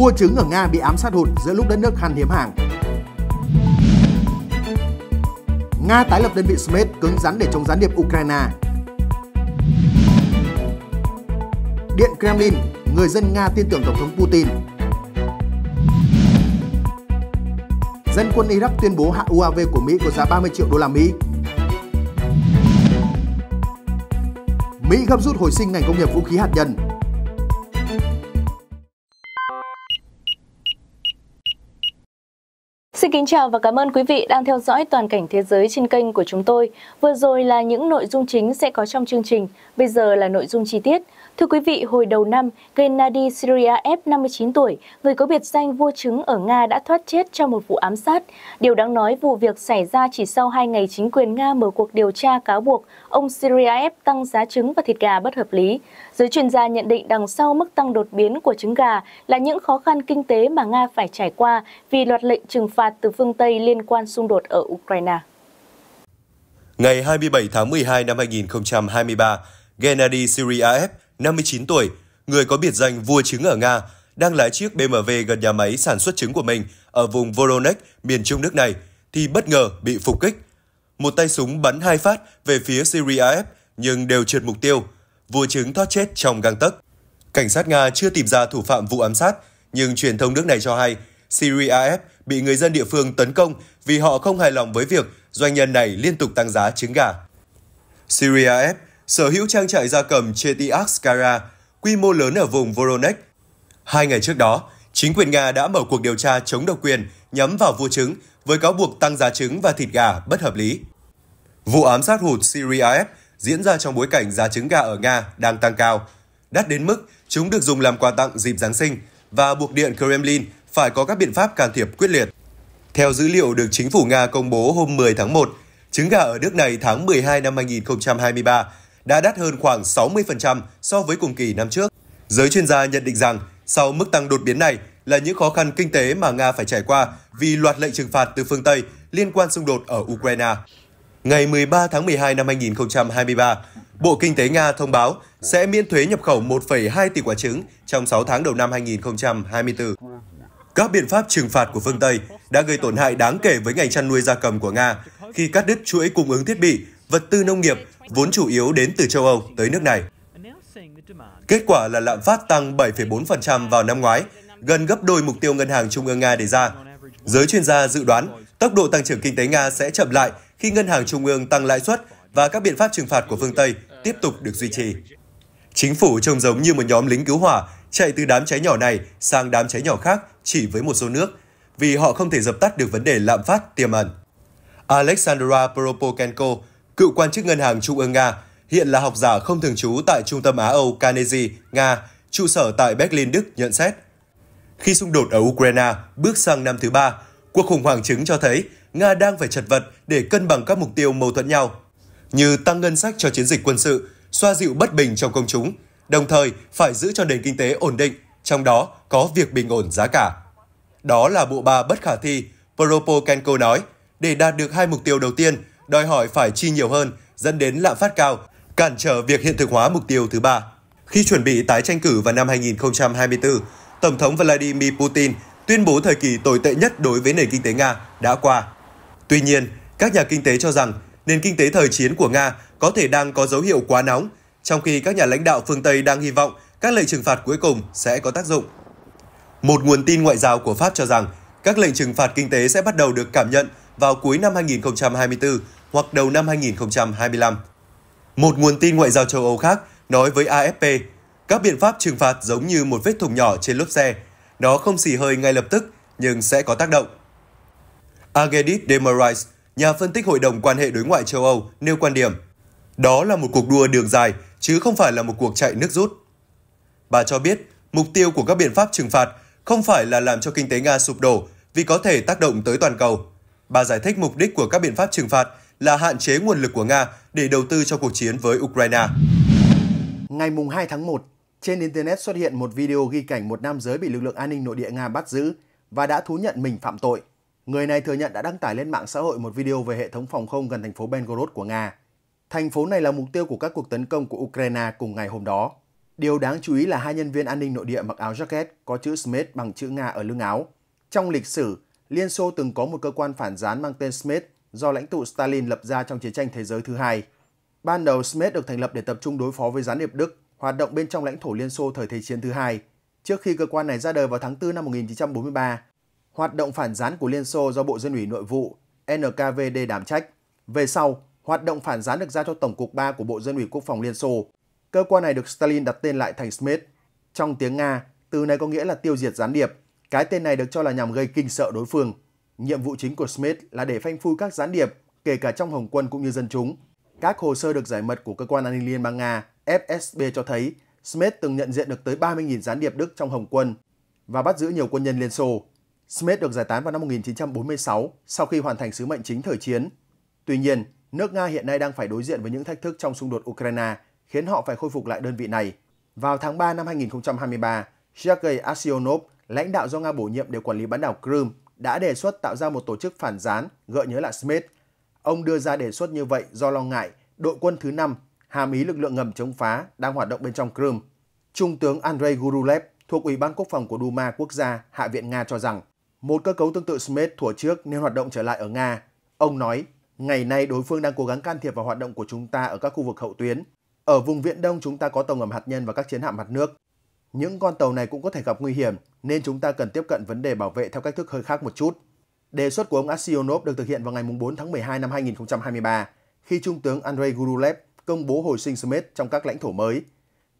vua trứng ở Nga bị ám sát hụt giữa lúc đất nước khan hiếm hàng. Nga tái lập đơn vị Smith cứng rắn để chống gián điệp Ukraine. Điện Kremlin, người dân Nga tin tưởng Tổng thống Putin. Dân quân Iraq tuyên bố hạ UAV của Mỹ có giá 30 triệu đô la Mỹ. Mỹ gấp rút hồi sinh ngành công nghiệp vũ khí hạt nhân, Xin kính chào và cảm ơn quý vị đang theo dõi toàn cảnh thế giới trên kênh của chúng tôi. Vừa rồi là những nội dung chính sẽ có trong chương trình, bây giờ là nội dung chi tiết. Thưa quý vị, hồi đầu năm, Gennady Syria F, 59 tuổi, người có biệt danh vua trứng ở Nga đã thoát chết trong một vụ ám sát. Điều đáng nói, vụ việc xảy ra chỉ sau 2 ngày chính quyền Nga mở cuộc điều tra cáo buộc ông Syria tăng giá trứng và thịt gà bất hợp lý. Giới chuyên gia nhận định đằng sau mức tăng đột biến của trứng gà là những khó khăn kinh tế mà Nga phải trải qua vì loạt lệnh trừng phạt từ phương Tây liên quan xung đột ở Ukraine. Ngày 27 tháng 12 năm 2023, Gennady Syriaev, 59 tuổi, người có biệt danh vua trứng ở Nga, đang lái chiếc BMW gần nhà máy sản xuất trứng của mình ở vùng Voronezh, miền trung nước này, thì bất ngờ bị phục kích. Một tay súng bắn hai phát về phía Syria F nhưng đều trượt mục tiêu. Vua trứng thoát chết trong gang tấc. Cảnh sát Nga chưa tìm ra thủ phạm vụ ám sát, nhưng truyền thông nước này cho hay Syria F bị người dân địa phương tấn công vì họ không hài lòng với việc doanh nhân này liên tục tăng giá trứng gà. Syria F sở hữu trang trại gia cầm Chetiax Kara, quy mô lớn ở vùng Voronezh. Hai ngày trước đó, chính quyền Nga đã mở cuộc điều tra chống độc quyền nhắm vào vua trứng với cáo buộc tăng giá trứng và thịt gà bất hợp lý. Vụ ám sát hụt Syriaev diễn ra trong bối cảnh giá trứng gà ở Nga đang tăng cao, đắt đến mức chúng được dùng làm quà tặng dịp Giáng sinh và buộc Điện Kremlin phải có các biện pháp can thiệp quyết liệt. Theo dữ liệu được chính phủ Nga công bố hôm 10 tháng 1, trứng gà ở nước này tháng 12 năm 2023 đã đắt hơn khoảng 60% so với cùng kỳ năm trước. Giới chuyên gia nhận định rằng, sau mức tăng đột biến này là những khó khăn kinh tế mà Nga phải trải qua vì loạt lệnh trừng phạt từ phương Tây liên quan xung đột ở Ukraine. Ngày 13 tháng 12 năm 2023, Bộ Kinh tế Nga thông báo sẽ miễn thuế nhập khẩu 1,2 tỷ quả trứng trong 6 tháng đầu năm 2024. Các biện pháp trừng phạt của phương Tây đã gây tổn hại đáng kể với ngành chăn nuôi gia cầm của Nga khi cắt đứt chuỗi cung ứng thiết bị, vật tư nông nghiệp vốn chủ yếu đến từ châu Âu tới nước này. Kết quả là lạm phát tăng 7,4% vào năm ngoái, gần gấp đôi mục tiêu Ngân hàng Trung ương Nga đề ra. Giới chuyên gia dự đoán tốc độ tăng trưởng kinh tế Nga sẽ chậm lại khi Ngân hàng Trung ương tăng lãi suất và các biện pháp trừng phạt của phương Tây tiếp tục được duy trì. Chính phủ trông giống như một nhóm lính cứu hỏa chạy từ đám cháy nhỏ này sang đám cháy nhỏ khác chỉ với một số nước, vì họ không thể dập tắt được vấn đề lạm phát tiềm ẩn. Alexandra Propokenko, cựu quan chức Ngân hàng Trung ương Nga, hiện là học giả không thường trú tại Trung tâm Á-Âu Carnegie, Nga, trụ sở tại Berlin, Đức nhận xét. Khi xung đột ở Ukraine bước sang năm thứ ba, cuộc khủng hoảng chứng cho thấy Nga đang phải chật vật để cân bằng các mục tiêu mâu thuẫn nhau, như tăng ngân sách cho chiến dịch quân sự, xoa dịu bất bình trong công chúng, đồng thời phải giữ cho nền kinh tế ổn định, trong đó có việc bình ổn giá cả. Đó là bộ ba bất khả thi, Propo nói, để đạt được hai mục tiêu đầu tiên đòi hỏi phải chi nhiều hơn, dẫn đến lạm phát cao, cản trở việc hiện thực hóa mục tiêu thứ ba. Khi chuẩn bị tái tranh cử vào năm 2024, Tổng thống Vladimir Putin tuyên bố thời kỳ tồi tệ nhất đối với nền kinh tế Nga đã qua. Tuy nhiên, các nhà kinh tế cho rằng nền kinh tế thời chiến của Nga có thể đang có dấu hiệu quá nóng, trong khi các nhà lãnh đạo phương Tây đang hy vọng các lệnh trừng phạt cuối cùng sẽ có tác dụng. Một nguồn tin ngoại giao của Pháp cho rằng các lệnh trừng phạt kinh tế sẽ bắt đầu được cảm nhận vào cuối năm 2024 hoặc đầu năm 2025. Một nguồn tin ngoại giao châu Âu khác nói với AFP, các biện pháp trừng phạt giống như một vết thủng nhỏ trên lốp xe, nó không xì hơi ngay lập tức nhưng sẽ có tác động. Agedit Demarais, nhà phân tích Hội đồng quan hệ đối ngoại châu Âu, nêu quan điểm. Đó là một cuộc đua đường dài, chứ không phải là một cuộc chạy nước rút. Bà cho biết, mục tiêu của các biện pháp trừng phạt không phải là làm cho kinh tế Nga sụp đổ vì có thể tác động tới toàn cầu. Bà giải thích mục đích của các biện pháp trừng phạt là hạn chế nguồn lực của Nga để đầu tư cho cuộc chiến với Ukraine. Ngày 2 tháng 1, trên Internet xuất hiện một video ghi cảnh một nam giới bị lực lượng an ninh nội địa Nga bắt giữ và đã thú nhận mình phạm tội. Người này thừa nhận đã đăng tải lên mạng xã hội một video về hệ thống phòng không gần thành phố Belgorod của Nga. Thành phố này là mục tiêu của các cuộc tấn công của Ukraine cùng ngày hôm đó. Điều đáng chú ý là hai nhân viên an ninh nội địa mặc áo jacket có chữ Smith bằng chữ Nga ở lưng áo. Trong lịch sử, Liên Xô từng có một cơ quan phản gián mang tên Smith do lãnh tụ Stalin lập ra trong chiến tranh thế giới thứ hai. Ban đầu SMED được thành lập để tập trung đối phó với gián điệp Đức, hoạt động bên trong lãnh thổ Liên Xô thời Thế chiến thứ hai. Trước khi cơ quan này ra đời vào tháng 4 năm 1943, hoạt động phản gián của Liên Xô do Bộ Dân ủy Nội vụ NKVD đảm trách. Về sau, hoạt động phản gián được giao cho Tổng cục 3 của Bộ Dân ủy Quốc phòng Liên Xô. Cơ quan này được Stalin đặt tên lại thành SMED. Trong tiếng Nga, từ này có nghĩa là tiêu diệt gián điệp. Cái tên này được cho là nhằm gây kinh sợ đối phương. Nhiệm vụ chính của Smith là để phanh phui các gián điệp, kể cả trong Hồng quân cũng như dân chúng. Các hồ sơ được giải mật của cơ quan an ninh Liên bang Nga FSB cho thấy Smith từng nhận diện được tới 30.000 gián điệp Đức trong Hồng quân và bắt giữ nhiều quân nhân Liên Xô. Smith được giải tán vào năm 1946 sau khi hoàn thành sứ mệnh chính thời chiến. Tuy nhiên, nước Nga hiện nay đang phải đối diện với những thách thức trong xung đột Ukraine, khiến họ phải khôi phục lại đơn vị này. Vào tháng 3 năm 2023, Sergei Aksionov, lãnh đạo do Nga bổ nhiệm để quản lý bán đảo Crimea, đã đề xuất tạo ra một tổ chức phản gián, gợi nhớ lại Smith. Ông đưa ra đề xuất như vậy do lo ngại đội quân thứ 5, hàm ý lực lượng ngầm chống phá đang hoạt động bên trong Crimea. Trung tướng Andrei Gurulev thuộc Ủy ban Quốc phòng của Duma Quốc gia Hạ viện Nga cho rằng một cơ cấu tương tự Smith thủa trước nên hoạt động trở lại ở Nga. Ông nói, ngày nay đối phương đang cố gắng can thiệp vào hoạt động của chúng ta ở các khu vực hậu tuyến. Ở vùng Viễn Đông chúng ta có tàu ngầm hạt nhân và các chiến hạm mặt nước. Những con tàu này cũng có thể gặp nguy hiểm, nên chúng ta cần tiếp cận vấn đề bảo vệ theo cách thức hơi khác một chút. Đề xuất của ông Aksionov được thực hiện vào ngày 4 tháng 12 năm 2023, khi Trung tướng Andrei Gurulev công bố hồi sinh Smith trong các lãnh thổ mới.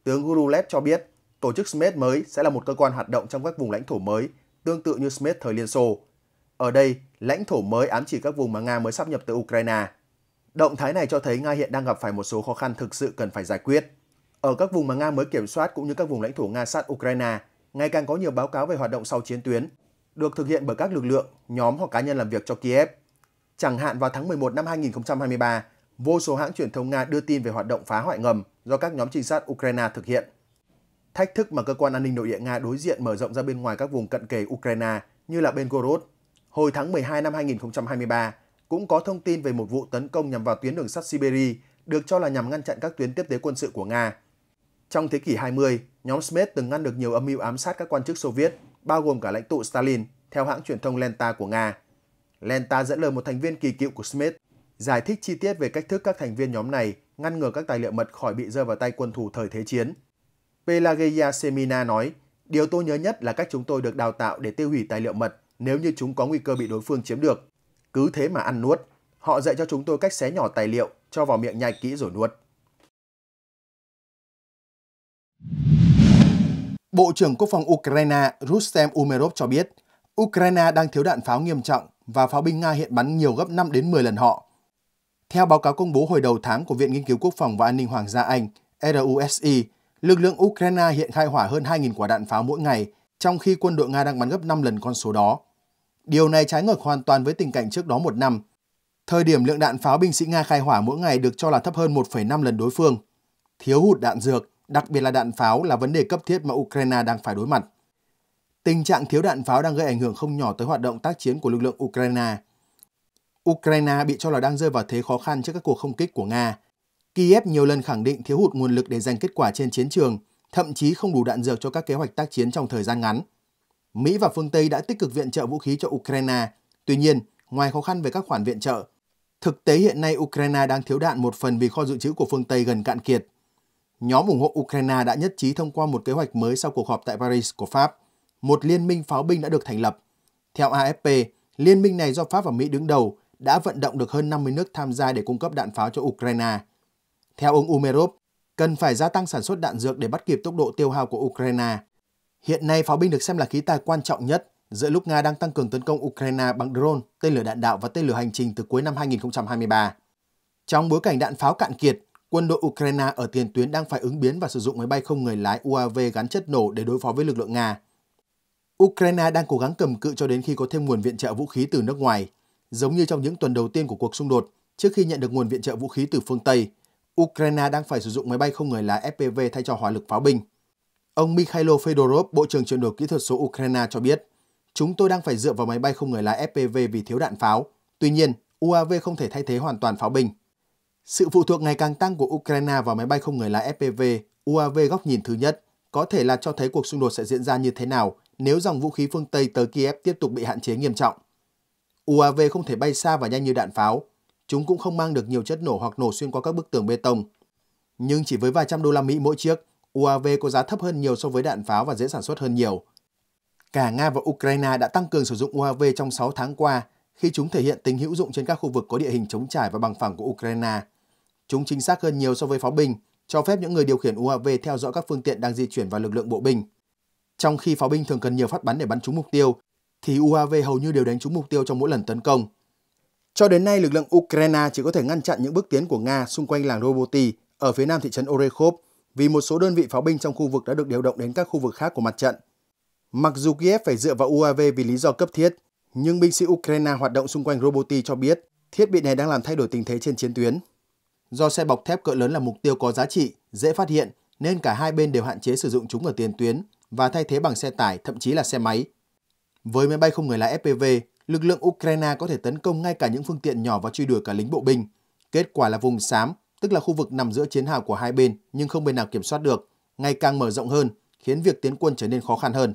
Tướng Gurulev cho biết, tổ chức Smith mới sẽ là một cơ quan hoạt động trong các vùng lãnh thổ mới, tương tự như Smith thời Liên Xô. Ở đây, lãnh thổ mới ám chỉ các vùng mà Nga mới sắp nhập từ Ukraine. Động thái này cho thấy Nga hiện đang gặp phải một số khó khăn thực sự cần phải giải quyết. Ở các vùng mà Nga mới kiểm soát cũng như các vùng lãnh thổ Nga sát Ukraine, ngày càng có nhiều báo cáo về hoạt động sau chiến tuyến, được thực hiện bởi các lực lượng, nhóm hoặc cá nhân làm việc cho Kiev. Chẳng hạn vào tháng 11 năm 2023, vô số hãng truyền thông Nga đưa tin về hoạt động phá hoại ngầm do các nhóm trinh sát Ukraine thực hiện. Thách thức mà cơ quan an ninh nội địa Nga đối diện mở rộng ra bên ngoài các vùng cận kề Ukraine như là Belgorod. Hồi tháng 12 năm 2023, cũng có thông tin về một vụ tấn công nhằm vào tuyến đường sắt Siberia được cho là nhằm ngăn chặn các tuyến tiếp tế quân sự của Nga. Trong thế kỷ 20, nhóm Smith từng ngăn được nhiều âm mưu ám sát các quan chức Xô Viết, bao gồm cả lãnh tụ Stalin, theo hãng truyền thông Lenta của Nga. Lenta dẫn lời một thành viên kỳ cựu của Smith, giải thích chi tiết về cách thức các thành viên nhóm này ngăn ngừa các tài liệu mật khỏi bị rơi vào tay quân thù thời thế chiến. Pelageya Semina nói, điều tôi nhớ nhất là cách chúng tôi được đào tạo để tiêu hủy tài liệu mật nếu như chúng có nguy cơ bị đối phương chiếm được. Cứ thế mà ăn nuốt. Họ dạy cho chúng tôi cách xé nhỏ tài liệu, cho vào miệng nhai kỹ rồi nuốt. Bộ trưởng Quốc phòng Ukraine Rustem Umerov cho biết, Ukraine đang thiếu đạn pháo nghiêm trọng và pháo binh Nga hiện bắn nhiều gấp 5 đến 10 lần họ. Theo báo cáo công bố hồi đầu tháng của Viện Nghiên cứu Quốc phòng và An ninh Hoàng gia Anh, RUSI, e, lực lượng Ukraine hiện khai hỏa hơn 2.000 quả đạn pháo mỗi ngày, trong khi quân đội Nga đang bắn gấp 5 lần con số đó. Điều này trái ngược hoàn toàn với tình cảnh trước đó một năm. Thời điểm lượng đạn pháo binh sĩ Nga khai hỏa mỗi ngày được cho là thấp hơn 1,5 lần đối phương. Thiếu hụt đạn dược, đặc biệt là đạn pháo là vấn đề cấp thiết mà Ukraine đang phải đối mặt. Tình trạng thiếu đạn pháo đang gây ảnh hưởng không nhỏ tới hoạt động tác chiến của lực lượng Ukraine. Ukraine bị cho là đang rơi vào thế khó khăn trước các cuộc không kích của Nga. Kiev nhiều lần khẳng định thiếu hụt nguồn lực để giành kết quả trên chiến trường, thậm chí không đủ đạn dược cho các kế hoạch tác chiến trong thời gian ngắn. Mỹ và phương Tây đã tích cực viện trợ vũ khí cho Ukraine. Tuy nhiên, ngoài khó khăn về các khoản viện trợ, thực tế hiện nay Ukraine đang thiếu đạn một phần vì kho dự trữ của phương Tây gần cạn kiệt. Nhóm ủng hộ Ukraine đã nhất trí thông qua một kế hoạch mới sau cuộc họp tại Paris của Pháp. Một liên minh pháo binh đã được thành lập. Theo AFP, liên minh này do Pháp và Mỹ đứng đầu đã vận động được hơn 50 nước tham gia để cung cấp đạn pháo cho Ukraine. Theo ông Umerov, cần phải gia tăng sản xuất đạn dược để bắt kịp tốc độ tiêu hao của Ukraine. Hiện nay, pháo binh được xem là khí tài quan trọng nhất giữa lúc Nga đang tăng cường tấn công Ukraine bằng drone, tên lửa đạn đạo và tên lửa hành trình từ cuối năm 2023. Trong bối cảnh đạn pháo cạn kiệt, quân đội Ukraine ở tiền tuyến đang phải ứng biến và sử dụng máy bay không người lái UAV gắn chất nổ để đối phó với lực lượng Nga. Ukraine đang cố gắng cầm cự cho đến khi có thêm nguồn viện trợ vũ khí từ nước ngoài. Giống như trong những tuần đầu tiên của cuộc xung đột, trước khi nhận được nguồn viện trợ vũ khí từ phương Tây, Ukraine đang phải sử dụng máy bay không người lái FPV thay cho hỏa lực pháo binh. Ông Mikhailo Fedorov, Bộ trưởng chuyển đổi kỹ thuật số Ukraine cho biết, chúng tôi đang phải dựa vào máy bay không người lái FPV vì thiếu đạn pháo. Tuy nhiên, UAV không thể thay thế hoàn toàn pháo binh. Sự phụ thuộc ngày càng tăng của Ukraine vào máy bay không người lái FPV, UAV góc nhìn thứ nhất, có thể là cho thấy cuộc xung đột sẽ diễn ra như thế nào nếu dòng vũ khí phương Tây tới Kiev tiếp tục bị hạn chế nghiêm trọng. UAV không thể bay xa và nhanh như đạn pháo, chúng cũng không mang được nhiều chất nổ hoặc nổ xuyên qua các bức tường bê tông. Nhưng chỉ với vài trăm đô la Mỹ mỗi chiếc, UAV có giá thấp hơn nhiều so với đạn pháo và dễ sản xuất hơn nhiều. Cả Nga và Ukraine đã tăng cường sử dụng UAV trong 6 tháng qua khi chúng thể hiện tính hữu dụng trên các khu vực có địa hình chống trải và bằng phẳng của Ukraine. Chúng chính xác hơn nhiều so với pháo binh, cho phép những người điều khiển UAV theo dõi các phương tiện đang di chuyển và lực lượng bộ binh. Trong khi pháo binh thường cần nhiều phát bắn để bắn trúng mục tiêu, thì UAV hầu như đều đánh trúng mục tiêu trong mỗi lần tấn công. Cho đến nay, lực lượng Ukraine chỉ có thể ngăn chặn những bước tiến của Nga xung quanh làng Roboti ở phía nam thị trấn Orekhov vì một số đơn vị pháo binh trong khu vực đã được điều động đến các khu vực khác của mặt trận. Mặc dù Kiev phải dựa vào UAV vì lý do cấp thiết, nhưng binh sĩ Ukraine hoạt động xung quanh Roboti cho biết thiết bị này đang làm thay đổi tình thế trên chiến tuyến. Do xe bọc thép cỡ lớn là mục tiêu có giá trị, dễ phát hiện nên cả hai bên đều hạn chế sử dụng chúng ở tiền tuyến và thay thế bằng xe tải, thậm chí là xe máy. Với máy bay không người lái FPV, lực lượng Ukraine có thể tấn công ngay cả những phương tiện nhỏ và truy đuổi cả lính bộ binh. Kết quả là vùng xám, tức là khu vực nằm giữa chiến hào của hai bên nhưng không bên nào kiểm soát được, ngày càng mở rộng hơn, khiến việc tiến quân trở nên khó khăn hơn.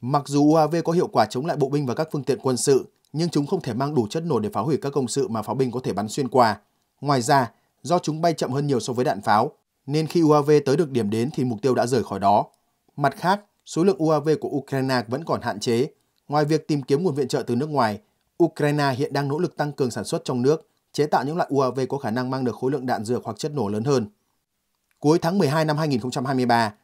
Mặc dù UAV có hiệu quả chống lại bộ binh và các phương tiện quân sự, nhưng chúng không thể mang đủ chất nổ để phá hủy các công sự mà pháo binh có thể bắn xuyên qua. Ngoài ra, do chúng bay chậm hơn nhiều so với đạn pháo, nên khi UAV tới được điểm đến thì mục tiêu đã rời khỏi đó. Mặt khác, số lượng UAV của Ukraine vẫn còn hạn chế. Ngoài việc tìm kiếm nguồn viện trợ từ nước ngoài, Ukraine hiện đang nỗ lực tăng cường sản xuất trong nước, chế tạo những loại UAV có khả năng mang được khối lượng đạn dược hoặc chất nổ lớn hơn. Cuối tháng 12 năm 2023,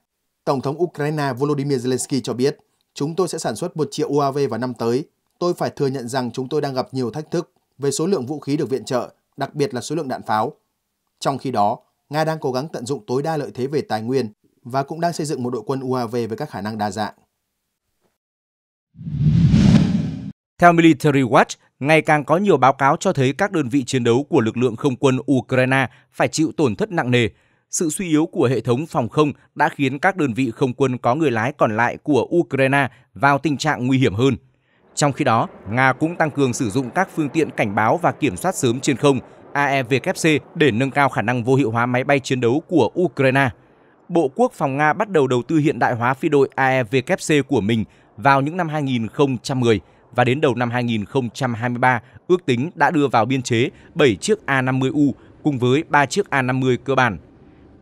Tổng thống Ukraine Volodymyr Zelensky cho biết, chúng tôi sẽ sản xuất 1 triệu UAV vào năm tới. Tôi phải thừa nhận rằng chúng tôi đang gặp nhiều thách thức về số lượng vũ khí được viện trợ, đặc biệt là số lượng đạn pháo. Trong khi đó, Nga đang cố gắng tận dụng tối đa lợi thế về tài nguyên và cũng đang xây dựng một đội quân UAV với các khả năng đa dạng. Theo Military Watch, ngày càng có nhiều báo cáo cho thấy các đơn vị chiến đấu của lực lượng không quân Ukraine phải chịu tổn thất nặng nề. Sự suy yếu của hệ thống phòng không đã khiến các đơn vị không quân có người lái còn lại của Ukraine vào tình trạng nguy hiểm hơn. Trong khi đó, Nga cũng tăng cường sử dụng các phương tiện cảnh báo và kiểm soát sớm trên không AEVKC để nâng cao khả năng vô hiệu hóa máy bay chiến đấu của Ukraine. Bộ Quốc phòng Nga bắt đầu đầu tư hiện đại hóa phi đội AEVKC của mình vào những năm 2010 và đến đầu năm 2023, ước tính đã đưa vào biên chế 7 chiếc A50U cùng với 3 chiếc A50 cơ bản.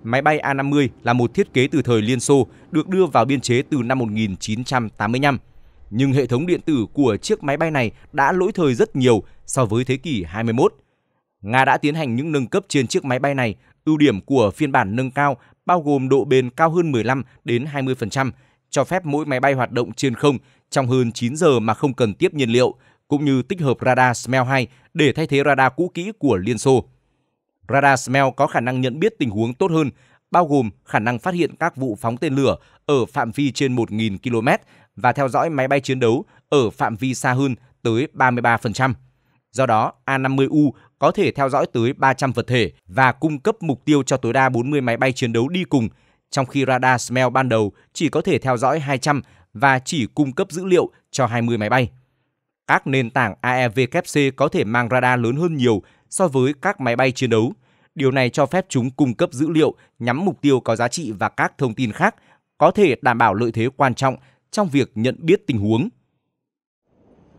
Máy bay A50 là một thiết kế từ thời Liên Xô, được đưa vào biên chế từ năm 1985. Nhưng hệ thống điện tử của chiếc máy bay này đã lỗi thời rất nhiều so với thế kỷ 21. Nga đã tiến hành những nâng cấp trên chiếc máy bay này. Ưu điểm của phiên bản nâng cao bao gồm độ bền cao hơn 15 đến 20%, cho phép mỗi máy bay hoạt động trên không trong hơn 9 giờ mà không cần tiếp nhiên liệu, cũng như tích hợp radar SMEL 2 để thay thế radar cũ kỹ của Liên Xô. Radar SMEL có khả năng nhận biết tình huống tốt hơn, bao gồm khả năng phát hiện các vụ phóng tên lửa ở phạm vi trên 1.000 km và theo dõi máy bay chiến đấu ở phạm vi xa hơn tới 33%. Do đó, A-50U có thể theo dõi tới 300 vật thể và cung cấp mục tiêu cho tối đa 40 máy bay chiến đấu đi cùng, trong khi radar SMEL ban đầu chỉ có thể theo dõi 200 và chỉ cung cấp dữ liệu cho 20 máy bay. Các nền tảng AEVKC e có thể mang radar lớn hơn nhiều so với các máy bay chiến đấu. Điều này cho phép chúng cung cấp dữ liệu nhắm mục tiêu có giá trị và các thông tin khác, có thể đảm bảo lợi thế quan trọng trong việc nhận biết tình huống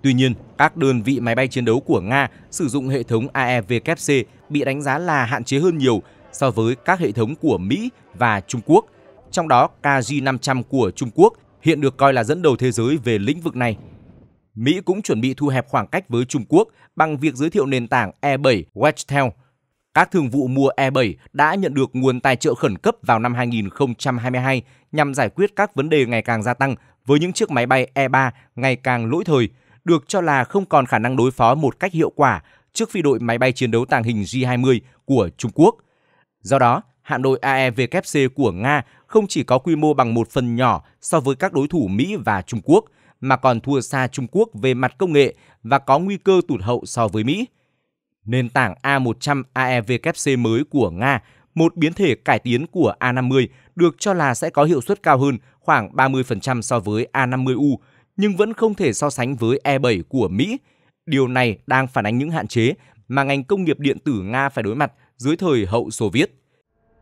Tuy nhiên, các đơn vị máy bay chiến đấu của Nga sử dụng hệ thống AEVKC bị đánh giá là hạn chế hơn nhiều so với các hệ thống của Mỹ và Trung Quốc. Trong đó, KJ-500 của Trung Quốc hiện được coi là dẫn đầu thế giới về lĩnh vực này. Mỹ cũng chuẩn bị thu hẹp khoảng cách với Trung Quốc bằng việc giới thiệu nền tảng E7 Wedgetail. Các thương vụ mua E7 đã nhận được nguồn tài trợ khẩn cấp vào năm 2022 nhằm giải quyết các vấn đề ngày càng gia tăng với những chiếc máy bay E3 ngày càng lỗi thời – được cho là không còn khả năng đối phó một cách hiệu quả trước phi đội máy bay chiến đấu tàng hình J-20 của Trung Quốc. Do đó, hạm đội AEVKC e của Nga không chỉ có quy mô bằng một phần nhỏ so với các đối thủ Mỹ và Trung Quốc, mà còn thua xa Trung Quốc về mặt công nghệ và có nguy cơ tụt hậu so với Mỹ. Nền tảng A100 AEVKC e mới của Nga, một biến thể cải tiến của A50, được cho là sẽ có hiệu suất cao hơn khoảng 30% so với A50U nhưng vẫn không thể so sánh với E7 của Mỹ. Điều này đang phản ánh những hạn chế mà ngành công nghiệp điện tử Nga phải đối mặt dưới thời hậu Xô Viết.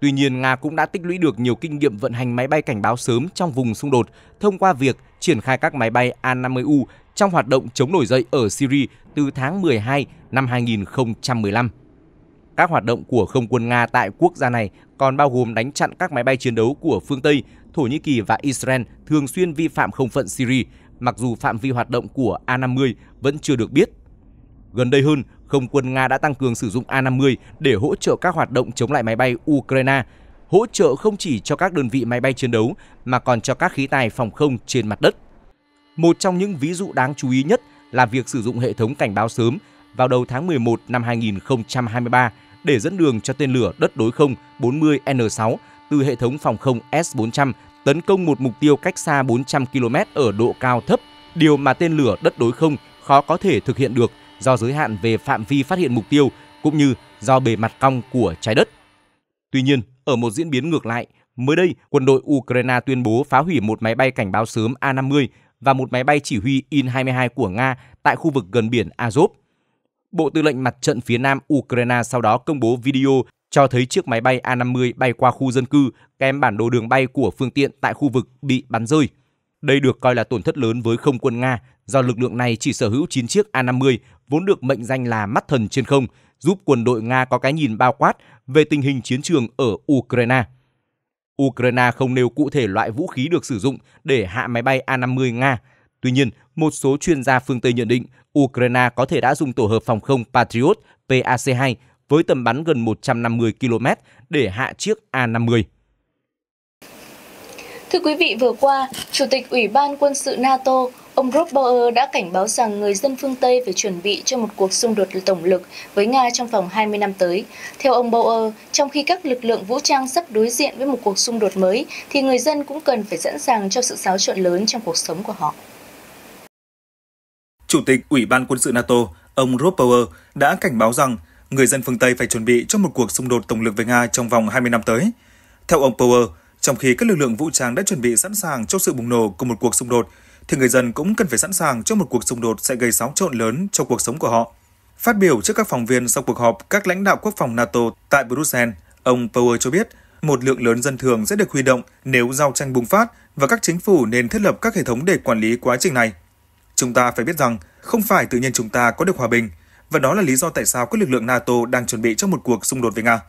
Tuy nhiên, Nga cũng đã tích lũy được nhiều kinh nghiệm vận hành máy bay cảnh báo sớm trong vùng xung đột thông qua việc triển khai các máy bay A-50U trong hoạt động chống nổi dậy ở Syria từ tháng 12 năm 2015. Các hoạt động của không quân Nga tại quốc gia này còn bao gồm đánh chặn các máy bay chiến đấu của phương Tây, Thổ Nhĩ Kỳ và Israel thường xuyên vi phạm không phận Syria, mặc dù phạm vi hoạt động của A-50 vẫn chưa được biết. Gần đây hơn, không quân Nga đã tăng cường sử dụng A-50 để hỗ trợ các hoạt động chống lại máy bay Ukraine, hỗ trợ không chỉ cho các đơn vị máy bay chiến đấu mà còn cho các khí tài phòng không trên mặt đất. Một trong những ví dụ đáng chú ý nhất là việc sử dụng hệ thống cảnh báo sớm vào đầu tháng 11 năm 2023 để dẫn đường cho tên lửa đất đối không 40N6 từ hệ thống phòng không S-400 tấn công một mục tiêu cách xa 400 km ở độ cao thấp, điều mà tên lửa đất đối không khó có thể thực hiện được do giới hạn về phạm vi phát hiện mục tiêu cũng như do bề mặt cong của trái đất. Tuy nhiên, ở một diễn biến ngược lại, mới đây quân đội Ukraine tuyên bố phá hủy một máy bay cảnh báo sớm A-50 và một máy bay chỉ huy In-22 của Nga tại khu vực gần biển Azov. Bộ Tư lệnh Mặt trận phía Nam Ukraine sau đó công bố video cho thấy chiếc máy bay A-50 bay qua khu dân cư kèm bản đồ đường bay của phương tiện tại khu vực bị bắn rơi. Đây được coi là tổn thất lớn với không quân Nga do lực lượng này chỉ sở hữu 9 chiếc A-50 vốn được mệnh danh là mắt thần trên không, giúp quân đội Nga có cái nhìn bao quát về tình hình chiến trường ở Ukraine. Ukraine không nêu cụ thể loại vũ khí được sử dụng để hạ máy bay A-50 Nga. Tuy nhiên, một số chuyên gia phương Tây nhận định Ukraine có thể đã dùng tổ hợp phòng không Patriot PAC-2 với tầm bắn gần 150 km để hạ chiếc A-50. Thưa quý vị, vừa qua, Chủ tịch Ủy ban Quân sự NATO Ông Rob Bauer đã cảnh báo rằng người dân phương Tây phải chuẩn bị cho một cuộc xung đột tổng lực với Nga trong vòng 20 năm tới. Theo ông Bauer, trong khi các lực lượng vũ trang sắp đối diện với một cuộc xung đột mới, thì người dân cũng cần phải sẵn sàng cho sự xáo trộn lớn trong cuộc sống của họ. Chủ tịch Ủy ban quân sự NATO, ông Rob Bauer đã cảnh báo rằng người dân phương Tây phải chuẩn bị cho một cuộc xung đột tổng lực với Nga trong vòng 20 năm tới. Theo ông Power, trong khi các lực lượng vũ trang đã chuẩn bị sẵn sàng cho sự bùng nổ của một cuộc xung đột, thì người dân cũng cần phải sẵn sàng cho một cuộc xung đột sẽ gây xáo trộn lớn cho cuộc sống của họ. Phát biểu trước các phóng viên sau cuộc họp các lãnh đạo quốc phòng NATO tại Bruxelles, ông Power cho biết một lượng lớn dân thường sẽ được huy động nếu giao tranh bùng phát và các chính phủ nên thiết lập các hệ thống để quản lý quá trình này. Chúng ta phải biết rằng không phải tự nhiên chúng ta có được hòa bình – và đó là lý do tại sao các lực lượng NATO đang chuẩn bị cho một cuộc xung đột với Nga.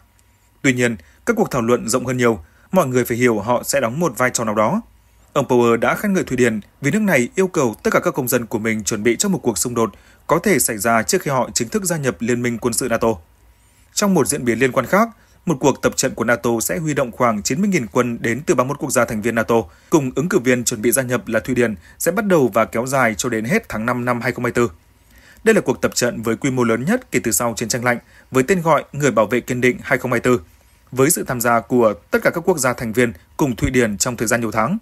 Tuy nhiên, các cuộc thảo luận rộng hơn nhiều, mọi người phải hiểu họ sẽ đóng một vai trò nào đó. Ông Power đã khen ngợi Thụy Điển vì nước này yêu cầu tất cả các công dân của mình chuẩn bị cho một cuộc xung đột có thể xảy ra trước khi họ chính thức gia nhập Liên minh quân sự NATO. Trong một diễn biến liên quan khác, một cuộc tập trận của NATO sẽ huy động khoảng 90.000 quân đến từ 31 quốc gia thành viên NATO, cùng ứng cử viên chuẩn bị gia nhập là Thụy Điển sẽ bắt đầu và kéo dài cho đến hết tháng 5 năm 2024. Đây là cuộc tập trận với quy mô lớn nhất kể từ sau chiến tranh lạnh, với tên gọi Người bảo vệ kiên định 2024, với sự tham gia của tất cả các quốc gia thành viên cùng Thụy Điển trong thời gian nhiều tháng.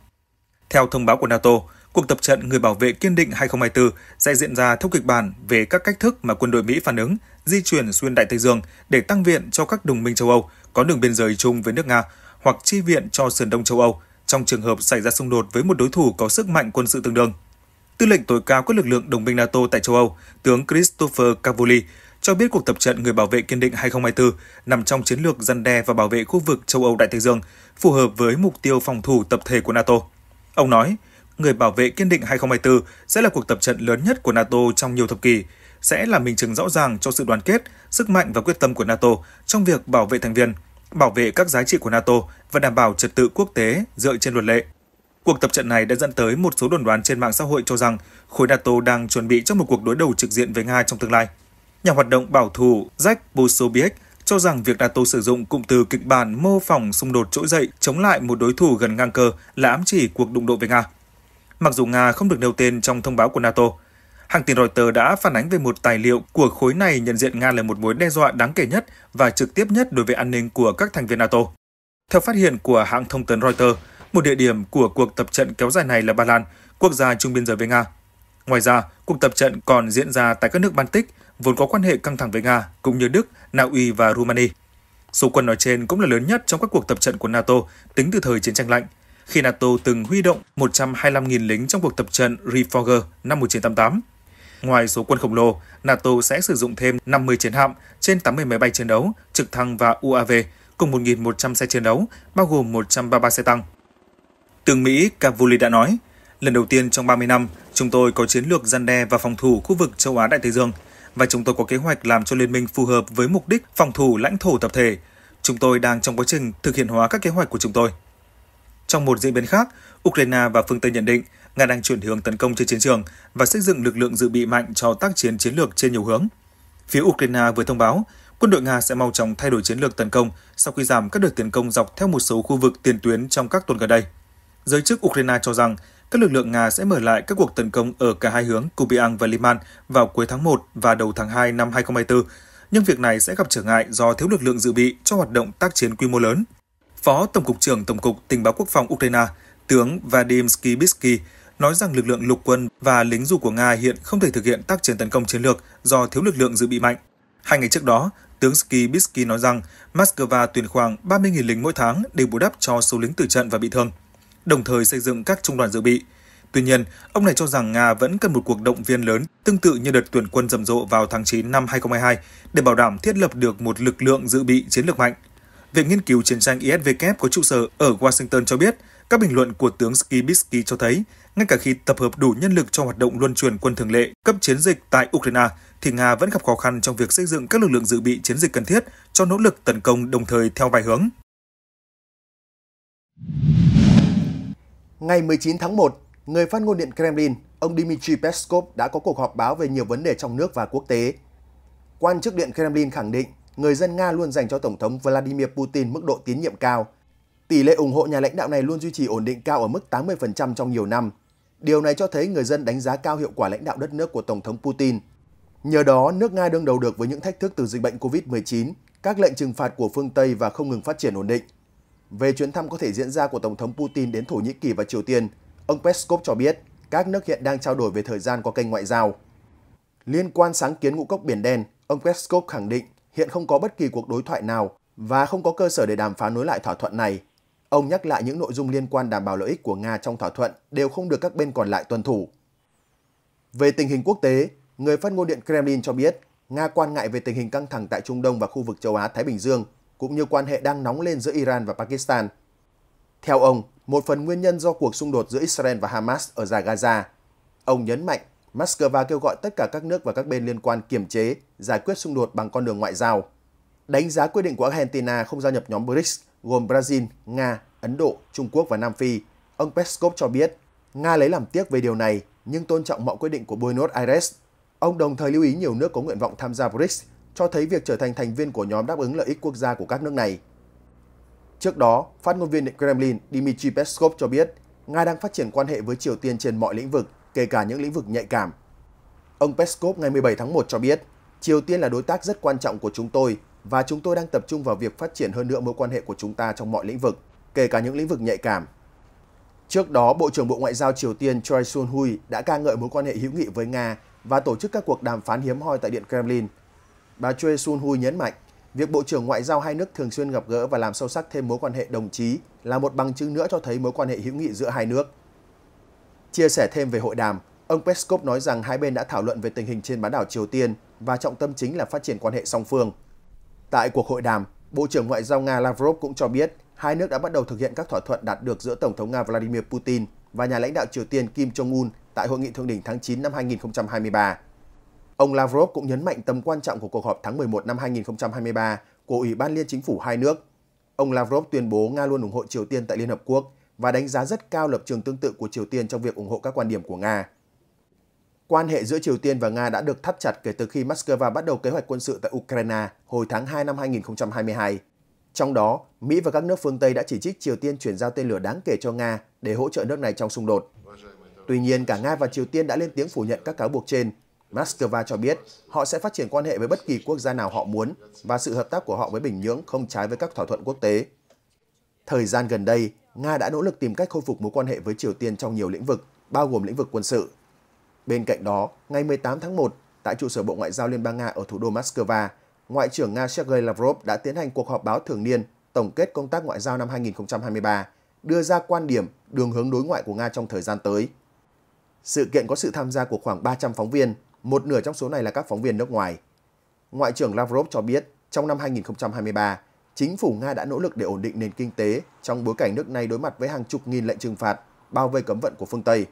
Theo thông báo của NATO, cuộc tập trận Người bảo vệ kiên định 2024 sẽ diễn ra theo kịch bản về các cách thức mà quân đội Mỹ phản ứng di chuyển xuyên Đại Tây Dương để tăng viện cho các đồng minh châu Âu có đường biên giới chung với nước Nga hoặc chi viện cho sườn đông châu Âu trong trường hợp xảy ra xung đột với một đối thủ có sức mạnh quân sự tương đương. Tư lệnh tối cao các lực lượng đồng minh NATO tại châu Âu, tướng Christopher Cavoli cho biết cuộc tập trận Người bảo vệ kiên định 2024 nằm trong chiến lược răn đe và bảo vệ khu vực châu Âu Đại Tây Dương, phù hợp với mục tiêu phòng thủ tập thể của NATO. Ông nói, Người bảo vệ kiên định 2024 sẽ là cuộc tập trận lớn nhất của NATO trong nhiều thập kỷ, sẽ là minh chứng rõ ràng cho sự đoàn kết, sức mạnh và quyết tâm của NATO trong việc bảo vệ thành viên, bảo vệ các giá trị của NATO và đảm bảo trật tự quốc tế dựa trên luật lệ. Cuộc tập trận này đã dẫn tới một số đồn đoán trên mạng xã hội cho rằng khối NATO đang chuẩn bị cho một cuộc đối đầu trực diện với Nga trong tương lai. Nhà hoạt động bảo thủ Jack Bosobiec cho rằng việc NATO sử dụng cụm từ kịch bản mô phỏng xung đột trỗi dậy chống lại một đối thủ gần ngang cơ là ám chỉ cuộc đụng độ với Nga. Mặc dù Nga không được nêu tên trong thông báo của NATO, hãng tin Reuters đã phản ánh về một tài liệu của khối này nhận diện Nga là một mối đe dọa đáng kể nhất và trực tiếp nhất đối với an ninh của các thành viên NATO. Theo phát hiện của hãng thông tấn Reuters, một địa điểm của cuộc tập trận kéo dài này là Ba Lan, quốc gia trung biên giới với Nga. Ngoài ra, cuộc tập trận còn diễn ra tại các nước Baltic vốn có quan hệ căng thẳng với Nga, cũng như Đức, Na Uy và Rumani. Số quân nói trên cũng là lớn nhất trong các cuộc tập trận của NATO tính từ thời chiến tranh lạnh, khi NATO từng huy động 125.000 lính trong cuộc tập trận Reforger năm 1988. Ngoài số quân khổng lồ, NATO sẽ sử dụng thêm 50 chiến hạm trên 80 máy bay chiến đấu, trực thăng và UAV, cùng 1.100 xe chiến đấu, bao gồm 133 xe tăng, Tướng Mỹ Cavuli đã nói, lần đầu tiên trong 30 năm, chúng tôi có chiến lược gian đe và phòng thủ khu vực châu Á Đại Tây Dương và chúng tôi có kế hoạch làm cho liên minh phù hợp với mục đích phòng thủ lãnh thổ tập thể. Chúng tôi đang trong quá trình thực hiện hóa các kế hoạch của chúng tôi. Trong một diễn biến khác, Ukraine và phương Tây nhận định Nga đang chuyển hướng tấn công trên chiến trường và xây dựng lực lượng dự bị mạnh cho tác chiến chiến lược trên nhiều hướng. Phía Ukraine vừa thông báo, quân đội Nga sẽ mau chóng thay đổi chiến lược tấn công sau khi giảm các đợt tiến công dọc theo một số khu vực tiền tuyến trong các tuần gần đây giới chức Ukraine cho rằng các lực lượng Nga sẽ mở lại các cuộc tấn công ở cả hai hướng Kupiang và Liman vào cuối tháng 1 và đầu tháng 2 năm 2024, nhưng việc này sẽ gặp trở ngại do thiếu lực lượng dự bị cho hoạt động tác chiến quy mô lớn. Phó Tổng cục trưởng Tổng cục Tình báo Quốc phòng Ukraine, tướng Vadim Skibitsky nói rằng lực lượng lục quân và lính dù của Nga hiện không thể thực hiện tác chiến tấn công chiến lược do thiếu lực lượng dự bị mạnh. Hai ngày trước đó, tướng Skibitsky nói rằng Moscow tuyển khoảng 30.000 lính mỗi tháng để bù đắp cho số lính tử trận và bị thương đồng thời xây dựng các trung đoàn dự bị. Tuy nhiên, ông này cho rằng Nga vẫn cần một cuộc động viên lớn tương tự như đợt tuyển quân rầm rộ vào tháng 9 năm 2022 để bảo đảm thiết lập được một lực lượng dự bị chiến lược mạnh. Viện nghiên cứu chiến tranh ISW có trụ sở ở Washington cho biết, các bình luận của tướng Skibitsky cho thấy, ngay cả khi tập hợp đủ nhân lực cho hoạt động luân chuyển quân thường lệ cấp chiến dịch tại Ukraine, thì Nga vẫn gặp khó khăn trong việc xây dựng các lực lượng dự bị chiến dịch cần thiết cho nỗ lực tấn công đồng thời theo vài hướng. Ngày 19 tháng 1, người phát ngôn Điện Kremlin, ông Dmitry Peskov đã có cuộc họp báo về nhiều vấn đề trong nước và quốc tế. Quan chức Điện Kremlin khẳng định người dân Nga luôn dành cho Tổng thống Vladimir Putin mức độ tín nhiệm cao. Tỷ lệ ủng hộ nhà lãnh đạo này luôn duy trì ổn định cao ở mức 80% trong nhiều năm. Điều này cho thấy người dân đánh giá cao hiệu quả lãnh đạo đất nước của Tổng thống Putin. Nhờ đó, nước Nga đương đầu được với những thách thức từ dịch bệnh COVID-19, các lệnh trừng phạt của phương Tây và không ngừng phát triển ổn định. Về chuyến thăm có thể diễn ra của Tổng thống Putin đến Thổ Nhĩ Kỳ và Triều Tiên, ông Peskov cho biết các nước hiện đang trao đổi về thời gian qua kênh ngoại giao. Liên quan sáng kiến ngũ cốc Biển Đen, ông Peskov khẳng định hiện không có bất kỳ cuộc đối thoại nào và không có cơ sở để đàm phán nối lại thỏa thuận này. Ông nhắc lại những nội dung liên quan đảm bảo lợi ích của Nga trong thỏa thuận đều không được các bên còn lại tuân thủ. Về tình hình quốc tế, người phát ngôn điện Kremlin cho biết Nga quan ngại về tình hình căng thẳng tại Trung Đông và khu vực châu Á-Thái Bình Dương – cũng như quan hệ đang nóng lên giữa Iran và Pakistan. Theo ông, một phần nguyên nhân do cuộc xung đột giữa Israel và Hamas ở giải Gaza. Ông nhấn mạnh, Moscow kêu gọi tất cả các nước và các bên liên quan kiềm chế, giải quyết xung đột bằng con đường ngoại giao. Đánh giá quyết định của Argentina không gia nhập nhóm BRICS gồm Brazil, Nga, Ấn Độ, Trung Quốc và Nam Phi, ông Peskov cho biết Nga lấy làm tiếc về điều này nhưng tôn trọng mọi quyết định của Buenos Aires. Ông đồng thời lưu ý nhiều nước có nguyện vọng tham gia BRICS cho thấy việc trở thành thành viên của nhóm đáp ứng lợi ích quốc gia của các nước này. Trước đó, phát ngôn viên Điện Kremlin Dmitry Peskov cho biết Nga đang phát triển quan hệ với Triều Tiên trên mọi lĩnh vực, kể cả những lĩnh vực nhạy cảm. Ông Peskov ngày 17 tháng 1 cho biết, Triều Tiên là đối tác rất quan trọng của chúng tôi và chúng tôi đang tập trung vào việc phát triển hơn nữa mối quan hệ của chúng ta trong mọi lĩnh vực, kể cả những lĩnh vực nhạy cảm. Trước đó, Bộ trưởng Bộ Ngoại giao Triều Tiên Choi soon hui đã ca ngợi mối quan hệ hữu nghị với Nga và tổ chức các cuộc đàm phán hiếm hoi tại Điện Kremlin – Bà Choi Sun Hui nhấn mạnh, việc Bộ trưởng Ngoại giao hai nước thường xuyên gặp gỡ và làm sâu sắc thêm mối quan hệ đồng chí là một bằng chứng nữa cho thấy mối quan hệ hữu nghị giữa hai nước. Chia sẻ thêm về hội đàm, ông Peskov nói rằng hai bên đã thảo luận về tình hình trên bán đảo Triều Tiên và trọng tâm chính là phát triển quan hệ song phương. Tại cuộc hội đàm, Bộ trưởng Ngoại giao Nga Lavrov cũng cho biết hai nước đã bắt đầu thực hiện các thỏa thuận đạt được giữa Tổng thống Nga Vladimir Putin và nhà lãnh đạo Triều Tiên Kim Jong-un tại hội nghị thượng đỉnh tháng 9 năm 2023. Ông Lavrov cũng nhấn mạnh tầm quan trọng của cuộc họp tháng 11 năm 2023 của Ủy ban Liên chính phủ hai nước. Ông Lavrov tuyên bố Nga luôn ủng hộ Triều Tiên tại Liên Hợp Quốc và đánh giá rất cao lập trường tương tự của Triều Tiên trong việc ủng hộ các quan điểm của Nga. Quan hệ giữa Triều Tiên và Nga đã được thắt chặt kể từ khi Moscow bắt đầu kế hoạch quân sự tại Ukraine hồi tháng 2 năm 2022. Trong đó, Mỹ và các nước phương Tây đã chỉ trích Triều Tiên chuyển giao tên lửa đáng kể cho Nga để hỗ trợ nước này trong xung đột. Tuy nhiên, cả Nga và Triều Tiên đã lên tiếng phủ nhận các cáo buộc trên Moscow cho biết họ sẽ phát triển quan hệ với bất kỳ quốc gia nào họ muốn và sự hợp tác của họ với Bình Nhưỡng không trái với các thỏa thuận quốc tế. Thời gian gần đây, Nga đã nỗ lực tìm cách khôi phục mối quan hệ với Triều Tiên trong nhiều lĩnh vực, bao gồm lĩnh vực quân sự. Bên cạnh đó, ngày 18 tháng 1, tại trụ sở Bộ Ngoại giao Liên bang Nga ở thủ đô Moscow, Ngoại trưởng Nga Sergei Lavrov đã tiến hành cuộc họp báo thường niên tổng kết công tác ngoại giao năm 2023, đưa ra quan điểm, đường hướng đối ngoại của Nga trong thời gian tới. Sự kiện có sự tham gia của khoảng 300 phóng viên, một nửa trong số này là các phóng viên nước ngoài. Ngoại trưởng Lavrov cho biết, trong năm 2023, chính phủ Nga đã nỗ lực để ổn định nền kinh tế trong bối cảnh nước này đối mặt với hàng chục nghìn lệnh trừng phạt, bao vây cấm vận của phương Tây.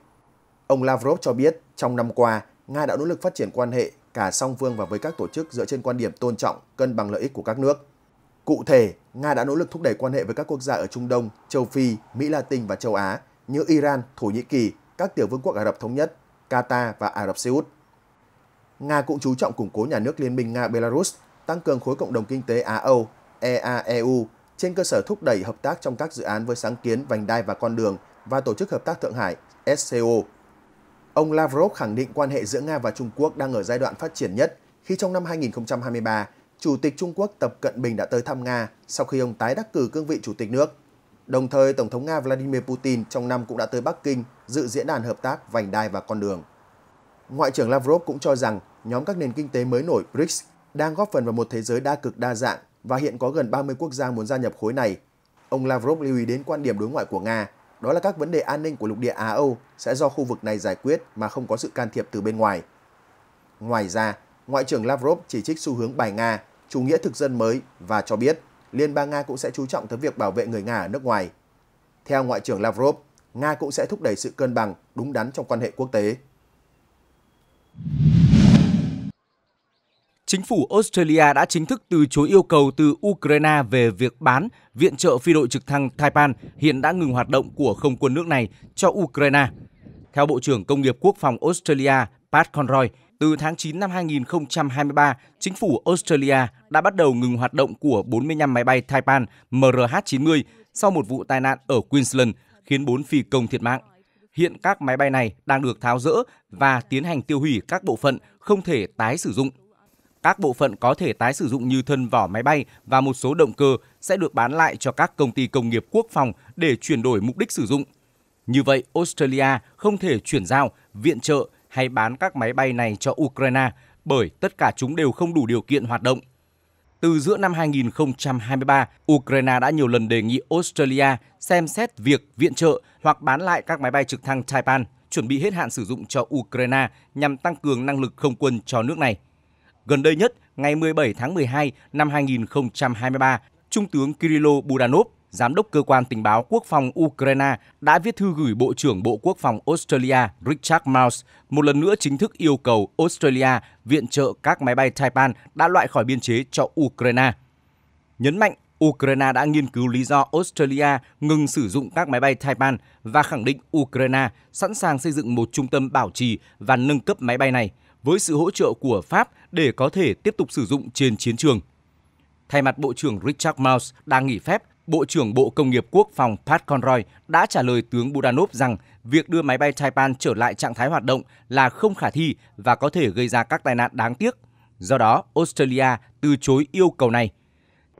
Ông Lavrov cho biết, trong năm qua, Nga đã nỗ lực phát triển quan hệ cả song phương và với các tổ chức dựa trên quan điểm tôn trọng, cân bằng lợi ích của các nước. Cụ thể, Nga đã nỗ lực thúc đẩy quan hệ với các quốc gia ở Trung Đông, châu Phi, Mỹ Latin và châu Á như Iran, Thổ Nhĩ Kỳ, các tiểu vương quốc Ả Rập Thống Nhất, Qatar và Ả Rập Xê Út. Nga cũng chú trọng củng cố nhà nước liên minh Nga-Belarus, tăng cường khối cộng đồng kinh tế Á-Âu, EAEU, trên cơ sở thúc đẩy hợp tác trong các dự án với sáng kiến Vành đai và Con đường và Tổ chức Hợp tác Thượng Hải, SCO. Ông Lavrov khẳng định quan hệ giữa Nga và Trung Quốc đang ở giai đoạn phát triển nhất khi trong năm 2023, Chủ tịch Trung Quốc Tập Cận Bình đã tới thăm Nga sau khi ông tái đắc cử cương vị Chủ tịch nước. Đồng thời, Tổng thống Nga Vladimir Putin trong năm cũng đã tới Bắc Kinh dự diễn đàn hợp tác Vành đai và Con đường. Ngoại trưởng Lavrov cũng cho rằng nhóm các nền kinh tế mới nổi BRICS đang góp phần vào một thế giới đa cực đa dạng và hiện có gần 30 quốc gia muốn gia nhập khối này. Ông Lavrov lưu ý đến quan điểm đối ngoại của Nga, đó là các vấn đề an ninh của lục địa Á-Âu sẽ do khu vực này giải quyết mà không có sự can thiệp từ bên ngoài. Ngoài ra, Ngoại trưởng Lavrov chỉ trích xu hướng bài Nga, chủ nghĩa thực dân mới và cho biết Liên bang Nga cũng sẽ chú trọng tới việc bảo vệ người Nga ở nước ngoài. Theo Ngoại trưởng Lavrov, Nga cũng sẽ thúc đẩy sự cân bằng, đúng đắn trong quan hệ quốc tế. Chính phủ Australia đã chính thức từ chối yêu cầu từ Ukraine về việc bán viện trợ phi đội trực thăng Taipan hiện đã ngừng hoạt động của không quân nước này cho Ukraine. Theo Bộ trưởng Công nghiệp Quốc phòng Australia Pat Conroy, từ tháng 9 năm 2023, chính phủ Australia đã bắt đầu ngừng hoạt động của 45 máy bay Taipan MRH-90 sau một vụ tai nạn ở Queensland khiến 4 phi công thiệt mạng hiện các máy bay này đang được tháo rỡ và tiến hành tiêu hủy các bộ phận không thể tái sử dụng. Các bộ phận có thể tái sử dụng như thân vỏ máy bay và một số động cơ sẽ được bán lại cho các công ty công nghiệp quốc phòng để chuyển đổi mục đích sử dụng. Như vậy, Australia không thể chuyển giao, viện trợ hay bán các máy bay này cho Ukraine bởi tất cả chúng đều không đủ điều kiện hoạt động. Từ giữa năm 2023, Ukraine đã nhiều lần đề nghị Australia xem xét việc viện trợ hoặc bán lại các máy bay trực thăng Taipan chuẩn bị hết hạn sử dụng cho Ukraine nhằm tăng cường năng lực không quân cho nước này. Gần đây nhất, ngày 17 tháng 12 năm 2023, Trung tướng Kirilo Budanov, Giám đốc Cơ quan Tình báo Quốc phòng Ukraine đã viết thư gửi Bộ trưởng Bộ Quốc phòng Australia Richard Miles một lần nữa chính thức yêu cầu Australia viện trợ các máy bay Taipan đã loại khỏi biên chế cho Ukraine. Nhấn mạnh Ukraine đã nghiên cứu lý do Australia ngừng sử dụng các máy bay Taipan và khẳng định Ukraine sẵn sàng xây dựng một trung tâm bảo trì và nâng cấp máy bay này với sự hỗ trợ của Pháp để có thể tiếp tục sử dụng trên chiến trường. Thay mặt Bộ trưởng Richard Mouse đang nghỉ phép, Bộ trưởng Bộ Công nghiệp Quốc phòng Pat Conroy đã trả lời tướng Budanov rằng việc đưa máy bay Taipan trở lại trạng thái hoạt động là không khả thi và có thể gây ra các tai nạn đáng tiếc. Do đó, Australia từ chối yêu cầu này –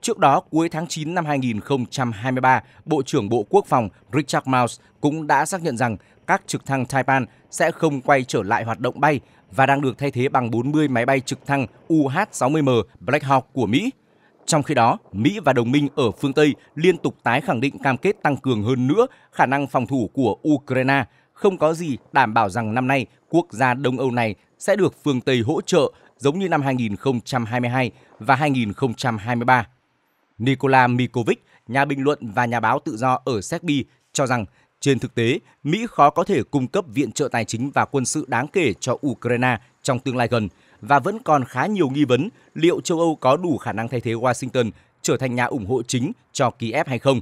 Trước đó, cuối tháng 9 năm 2023, Bộ trưởng Bộ Quốc phòng Richard mouse cũng đã xác nhận rằng các trực thăng Taipan sẽ không quay trở lại hoạt động bay và đang được thay thế bằng 40 máy bay trực thăng UH-60M Black Hawk của Mỹ. Trong khi đó, Mỹ và đồng minh ở phương Tây liên tục tái khẳng định cam kết tăng cường hơn nữa khả năng phòng thủ của Ukraine. Không có gì đảm bảo rằng năm nay quốc gia Đông Âu này sẽ được phương Tây hỗ trợ giống như năm 2022 và 2023. Nikola Mikovic, nhà bình luận và nhà báo tự do ở Serbia, cho rằng trên thực tế, Mỹ khó có thể cung cấp viện trợ tài chính và quân sự đáng kể cho Ukraine trong tương lai gần và vẫn còn khá nhiều nghi vấn liệu châu Âu có đủ khả năng thay thế Washington trở thành nhà ủng hộ chính cho Kiev hay không.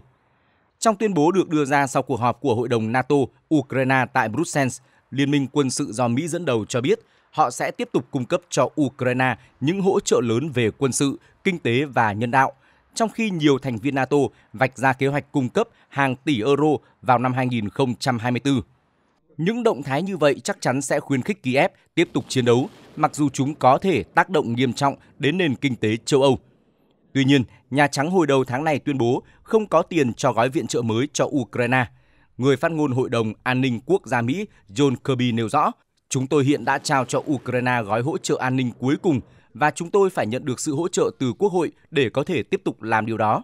Trong tuyên bố được đưa ra sau cuộc họp của Hội đồng NATO Ukraine tại Brussels, Liên minh quân sự do Mỹ dẫn đầu cho biết họ sẽ tiếp tục cung cấp cho Ukraine những hỗ trợ lớn về quân sự, kinh tế và nhân đạo – trong khi nhiều thành viên NATO vạch ra kế hoạch cung cấp hàng tỷ euro vào năm 2024. Những động thái như vậy chắc chắn sẽ khuyến khích Kiev tiếp tục chiến đấu, mặc dù chúng có thể tác động nghiêm trọng đến nền kinh tế châu Âu. Tuy nhiên, Nhà Trắng hồi đầu tháng này tuyên bố không có tiền cho gói viện trợ mới cho Ukraine. Người phát ngôn Hội đồng An ninh Quốc gia Mỹ John Kirby nêu rõ, chúng tôi hiện đã trao cho Ukraine gói hỗ trợ an ninh cuối cùng và chúng tôi phải nhận được sự hỗ trợ từ Quốc hội để có thể tiếp tục làm điều đó.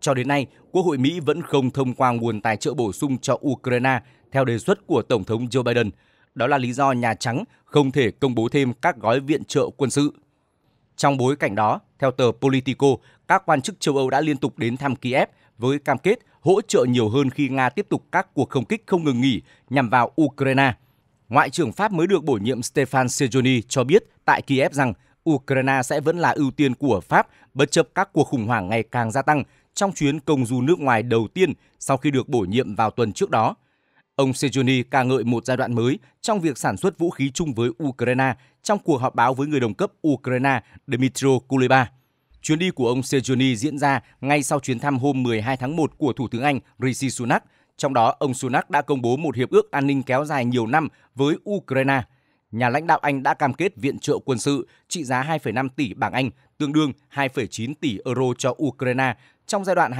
Cho đến nay, Quốc hội Mỹ vẫn không thông qua nguồn tài trợ bổ sung cho Ukraine theo đề xuất của Tổng thống Joe Biden. Đó là lý do Nhà Trắng không thể công bố thêm các gói viện trợ quân sự. Trong bối cảnh đó, theo tờ Politico, các quan chức châu Âu đã liên tục đến thăm Kiev với cam kết hỗ trợ nhiều hơn khi Nga tiếp tục các cuộc không kích không ngừng nghỉ nhằm vào Ukraine. Ngoại trưởng Pháp mới được bổ nhiệm Stefan Sejoni cho biết tại Kiev rằng Ukraine sẽ vẫn là ưu tiên của Pháp bất chấp các cuộc khủng hoảng ngày càng gia tăng trong chuyến công du nước ngoài đầu tiên sau khi được bổ nhiệm vào tuần trước đó. Ông Sejoni ca ngợi một giai đoạn mới trong việc sản xuất vũ khí chung với Ukraine trong cuộc họp báo với người đồng cấp Ukraine Dmitry Kuleba. Chuyến đi của ông Sejoni diễn ra ngay sau chuyến thăm hôm 12 tháng 1 của Thủ tướng Anh Rishi Sunak, trong đó ông Sunak đã công bố một hiệp ước an ninh kéo dài nhiều năm với Ukraine – nhà lãnh đạo Anh đã cam kết viện trợ quân sự trị giá 2,5 tỷ bảng Anh, tương đương 2,9 tỷ euro cho Ukraine trong giai đoạn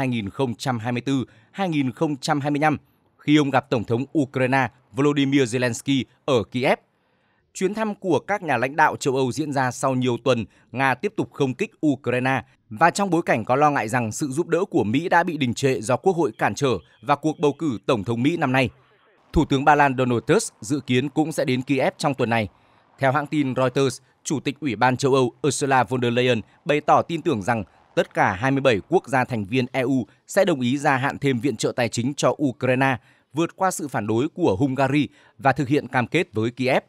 2024-2025 khi ông gặp Tổng thống Ukraine Volodymyr Zelensky ở Kiev. Chuyến thăm của các nhà lãnh đạo châu Âu diễn ra sau nhiều tuần Nga tiếp tục không kích Ukraine và trong bối cảnh có lo ngại rằng sự giúp đỡ của Mỹ đã bị đình trệ do Quốc hội cản trở và cuộc bầu cử Tổng thống Mỹ năm nay – Thủ tướng Ba Lan Donald Tusk dự kiến cũng sẽ đến Kiev trong tuần này. Theo hãng tin Reuters, Chủ tịch Ủy ban châu Âu Ursula von der Leyen bày tỏ tin tưởng rằng tất cả 27 quốc gia thành viên EU sẽ đồng ý gia hạn thêm viện trợ tài chính cho Ukraine, vượt qua sự phản đối của Hungary và thực hiện cam kết với Kiev.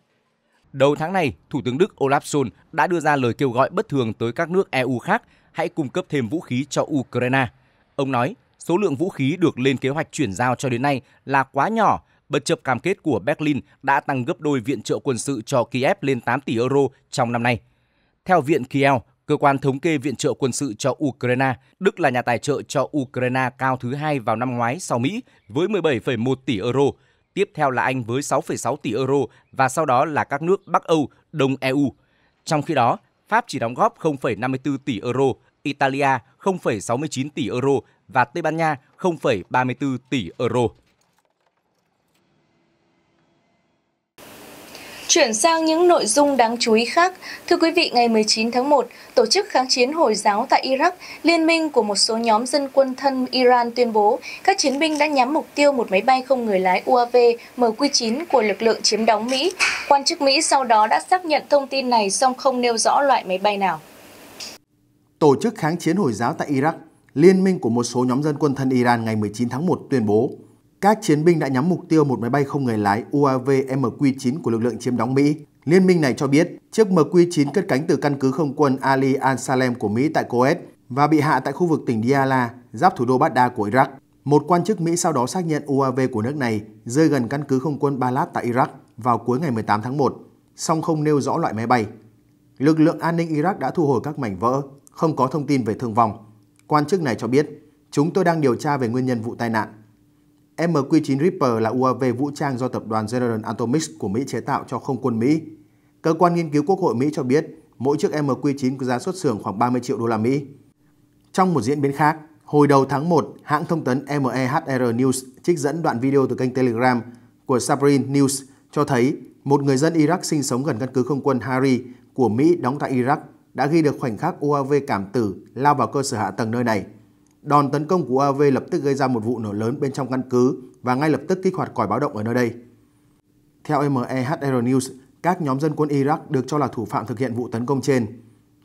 Đầu tháng này, Thủ tướng Đức Olaf Scholz đã đưa ra lời kêu gọi bất thường tới các nước EU khác hãy cung cấp thêm vũ khí cho Ukraine. Ông nói, số lượng vũ khí được lên kế hoạch chuyển giao cho đến nay là quá nhỏ bất chấp cam kết của Berlin đã tăng gấp đôi viện trợ quân sự cho Kiev lên 8 tỷ euro trong năm nay. Theo Viện Kiel, cơ quan thống kê viện trợ quân sự cho Ukraine, Đức là nhà tài trợ cho Ukraine cao thứ hai vào năm ngoái sau Mỹ với 17,1 tỷ euro, tiếp theo là Anh với 6,6 tỷ euro và sau đó là các nước Bắc Âu, Đông EU. Trong khi đó, Pháp chỉ đóng góp 0,54 tỷ euro, Italia 0,69 tỷ euro và Tây Ban Nha 0,34 tỷ euro. Chuyển sang những nội dung đáng chú ý khác, thưa quý vị, ngày 19 tháng 1, Tổ chức Kháng chiến Hồi giáo tại Iraq, liên minh của một số nhóm dân quân thân Iran tuyên bố các chiến binh đã nhắm mục tiêu một máy bay không người lái UAV MQ-9 của lực lượng chiếm đóng Mỹ. Quan chức Mỹ sau đó đã xác nhận thông tin này song không nêu rõ loại máy bay nào. Tổ chức Kháng chiến Hồi giáo tại Iraq, liên minh của một số nhóm dân quân thân Iran ngày 19 tháng 1 tuyên bố các chiến binh đã nhắm mục tiêu một máy bay không người lái UAV MQ-9 của lực lượng chiếm đóng Mỹ. Liên minh này cho biết chiếc MQ-9 cất cánh từ căn cứ không quân Ali al-Salem của Mỹ tại Coes và bị hạ tại khu vực tỉnh Diyala, giáp thủ đô Baghdad của Iraq. Một quan chức Mỹ sau đó xác nhận UAV của nước này rơi gần căn cứ không quân Balad tại Iraq vào cuối ngày 18 tháng 1, song không nêu rõ loại máy bay. Lực lượng an ninh Iraq đã thu hồi các mảnh vỡ, không có thông tin về thương vong. Quan chức này cho biết, chúng tôi đang điều tra về nguyên nhân vụ tai nạn. MQ-9 Reaper là UAV vũ trang do tập đoàn General Atomics của Mỹ chế tạo cho không quân Mỹ. Cơ quan nghiên cứu Quốc hội Mỹ cho biết, mỗi chiếc MQ-9 có giá xuất xưởng khoảng 30 triệu đô la Mỹ. Trong một diễn biến khác, hồi đầu tháng 1, hãng thông tấn MEHR News trích dẫn đoạn video từ kênh Telegram của Sabrin News cho thấy một người dân Iraq sinh sống gần căn cứ không quân Hari của Mỹ đóng tại Iraq đã ghi được khoảnh khắc UAV cảm tử lao vào cơ sở hạ tầng nơi này – Đòn tấn công của UAV lập tức gây ra một vụ nổ lớn bên trong căn cứ và ngay lập tức kích hoạt còi báo động ở nơi đây. Theo MEHR News, các nhóm dân quân Iraq được cho là thủ phạm thực hiện vụ tấn công trên.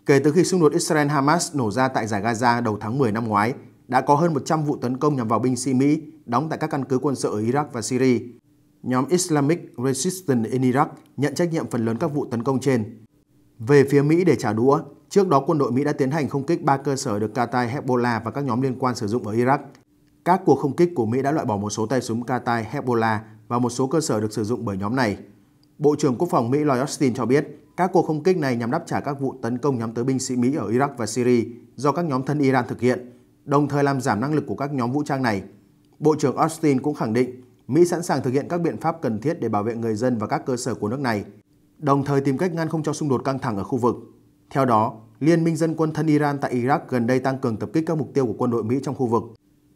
Kể từ khi xung đột Israel-Hamas nổ ra tại giải Gaza đầu tháng 10 năm ngoái, đã có hơn 100 vụ tấn công nhằm vào binh sĩ Mỹ đóng tại các căn cứ quân sự ở Iraq và Syria. Nhóm Islamic Resistance in Iraq nhận trách nhiệm phần lớn các vụ tấn công trên. Về phía Mỹ để trả đũa, trước đó quân đội Mỹ đã tiến hành không kích ba cơ sở được Qatar, Hezbollah và các nhóm liên quan sử dụng ở Iraq. Các cuộc không kích của Mỹ đã loại bỏ một số tay súng Qatar, Hezbollah và một số cơ sở được sử dụng bởi nhóm này. Bộ trưởng Quốc phòng Mỹ Lloyd Austin cho biết, các cuộc không kích này nhằm đáp trả các vụ tấn công nhắm tới binh sĩ Mỹ ở Iraq và Syria do các nhóm thân Iran thực hiện, đồng thời làm giảm năng lực của các nhóm vũ trang này. Bộ trưởng Austin cũng khẳng định Mỹ sẵn sàng thực hiện các biện pháp cần thiết để bảo vệ người dân và các cơ sở của nước này – đồng thời tìm cách ngăn không cho xung đột căng thẳng ở khu vực. Theo đó, Liên minh dân quân thân Iran tại Iraq gần đây tăng cường tập kích các mục tiêu của quân đội Mỹ trong khu vực.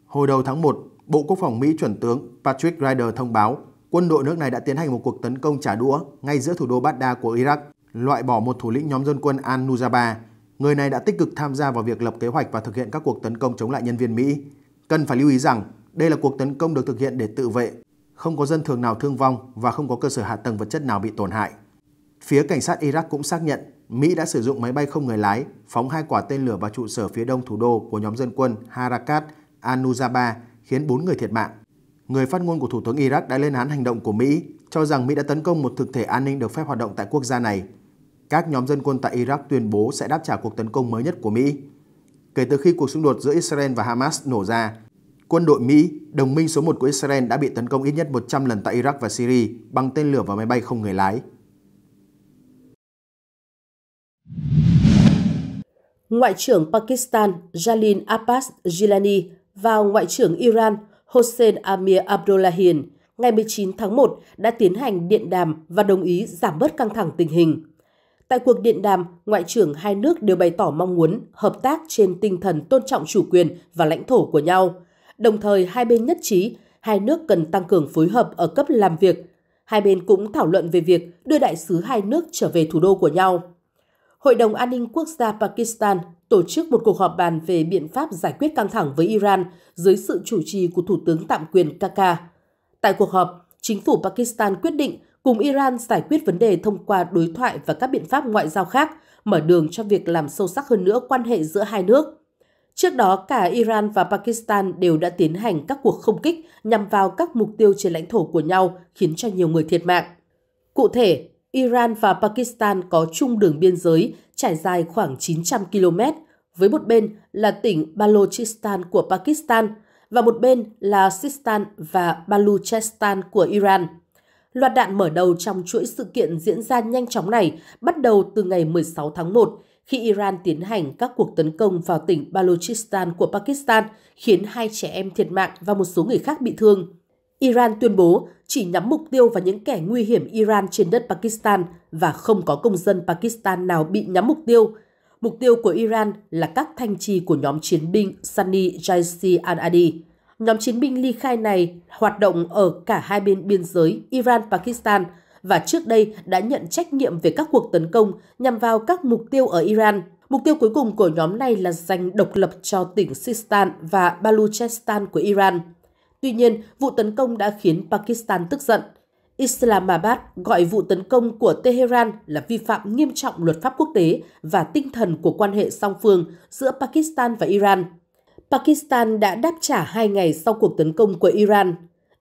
Hồi đầu tháng 1, Bộ Quốc phòng Mỹ chuẩn tướng Patrick Ryder thông báo quân đội nước này đã tiến hành một cuộc tấn công trả đũa ngay giữa thủ đô Baghdad của Iraq, loại bỏ một thủ lĩnh nhóm dân quân Al-Nusaba. Người này đã tích cực tham gia vào việc lập kế hoạch và thực hiện các cuộc tấn công chống lại nhân viên Mỹ. Cần phải lưu ý rằng, đây là cuộc tấn công được thực hiện để tự vệ, không có dân thường nào thương vong và không có cơ sở hạ tầng vật chất nào bị tổn hại. Phía cảnh sát Iraq cũng xác nhận Mỹ đã sử dụng máy bay không người lái phóng hai quả tên lửa vào trụ sở phía đông thủ đô của nhóm dân quân Harakat Anujaba khiến 4 người thiệt mạng. Người phát ngôn của Thủ tướng Iraq đã lên án hành động của Mỹ, cho rằng Mỹ đã tấn công một thực thể an ninh được phép hoạt động tại quốc gia này. Các nhóm dân quân tại Iraq tuyên bố sẽ đáp trả cuộc tấn công mới nhất của Mỹ. Kể từ khi cuộc xung đột giữa Israel và Hamas nổ ra, quân đội Mỹ, đồng minh số 1 của Israel đã bị tấn công ít nhất 100 lần tại Iraq và Syria bằng tên lửa và máy bay không người lái. Ngoại trưởng Pakistan Jalil Abbas Gilani và Ngoại trưởng Iran Hossein Amir Abdullahian ngày 19 tháng 1 đã tiến hành điện đàm và đồng ý giảm bớt căng thẳng tình hình. Tại cuộc điện đàm, Ngoại trưởng hai nước đều bày tỏ mong muốn hợp tác trên tinh thần tôn trọng chủ quyền và lãnh thổ của nhau. Đồng thời, hai bên nhất trí hai nước cần tăng cường phối hợp ở cấp làm việc. Hai bên cũng thảo luận về việc đưa đại sứ hai nước trở về thủ đô của nhau. Hội đồng An ninh Quốc gia Pakistan tổ chức một cuộc họp bàn về biện pháp giải quyết căng thẳng với Iran dưới sự chủ trì của Thủ tướng tạm quyền Kaka. Tại cuộc họp, chính phủ Pakistan quyết định cùng Iran giải quyết vấn đề thông qua đối thoại và các biện pháp ngoại giao khác, mở đường cho việc làm sâu sắc hơn nữa quan hệ giữa hai nước. Trước đó, cả Iran và Pakistan đều đã tiến hành các cuộc không kích nhằm vào các mục tiêu trên lãnh thổ của nhau, khiến cho nhiều người thiệt mạng. Cụ thể, Iran và Pakistan có chung đường biên giới trải dài khoảng 900 km, với một bên là tỉnh Balochistan của Pakistan và một bên là Sistan và Baluchestan của Iran. Loạt đạn mở đầu trong chuỗi sự kiện diễn ra nhanh chóng này bắt đầu từ ngày 16 tháng 1 khi Iran tiến hành các cuộc tấn công vào tỉnh Balochistan của Pakistan khiến hai trẻ em thiệt mạng và một số người khác bị thương. Iran tuyên bố chỉ nhắm mục tiêu vào những kẻ nguy hiểm Iran trên đất Pakistan và không có công dân Pakistan nào bị nhắm mục tiêu. Mục tiêu của Iran là các thanh trì của nhóm chiến binh Sunni Jaisi al-Adi. Nhóm chiến binh ly khai này hoạt động ở cả hai bên biên giới Iran-Pakistan và trước đây đã nhận trách nhiệm về các cuộc tấn công nhằm vào các mục tiêu ở Iran. Mục tiêu cuối cùng của nhóm này là giành độc lập cho tỉnh Sistan và Baluchestan của Iran. Tuy nhiên, vụ tấn công đã khiến Pakistan tức giận. Islamabad gọi vụ tấn công của Tehran là vi phạm nghiêm trọng luật pháp quốc tế và tinh thần của quan hệ song phương giữa Pakistan và Iran. Pakistan đã đáp trả hai ngày sau cuộc tấn công của Iran.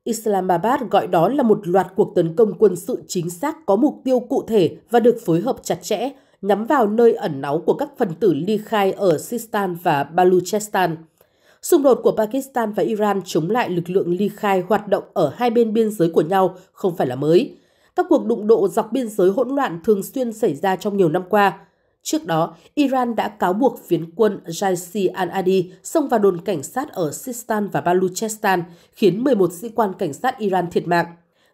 Islamabad gọi đó là một loạt cuộc tấn công quân sự chính xác có mục tiêu cụ thể và được phối hợp chặt chẽ, nhắm vào nơi ẩn náu của các phần tử ly khai ở Sistan và Baluchestan. Xung đột của Pakistan và Iran chống lại lực lượng ly khai hoạt động ở hai bên biên giới của nhau không phải là mới. Các cuộc đụng độ dọc biên giới hỗn loạn thường xuyên xảy ra trong nhiều năm qua. Trước đó, Iran đã cáo buộc phiến quân Jaisi al-Adi xông vào đồn cảnh sát ở Sistan và Baluchestan, khiến 11 sĩ quan cảnh sát Iran thiệt mạng.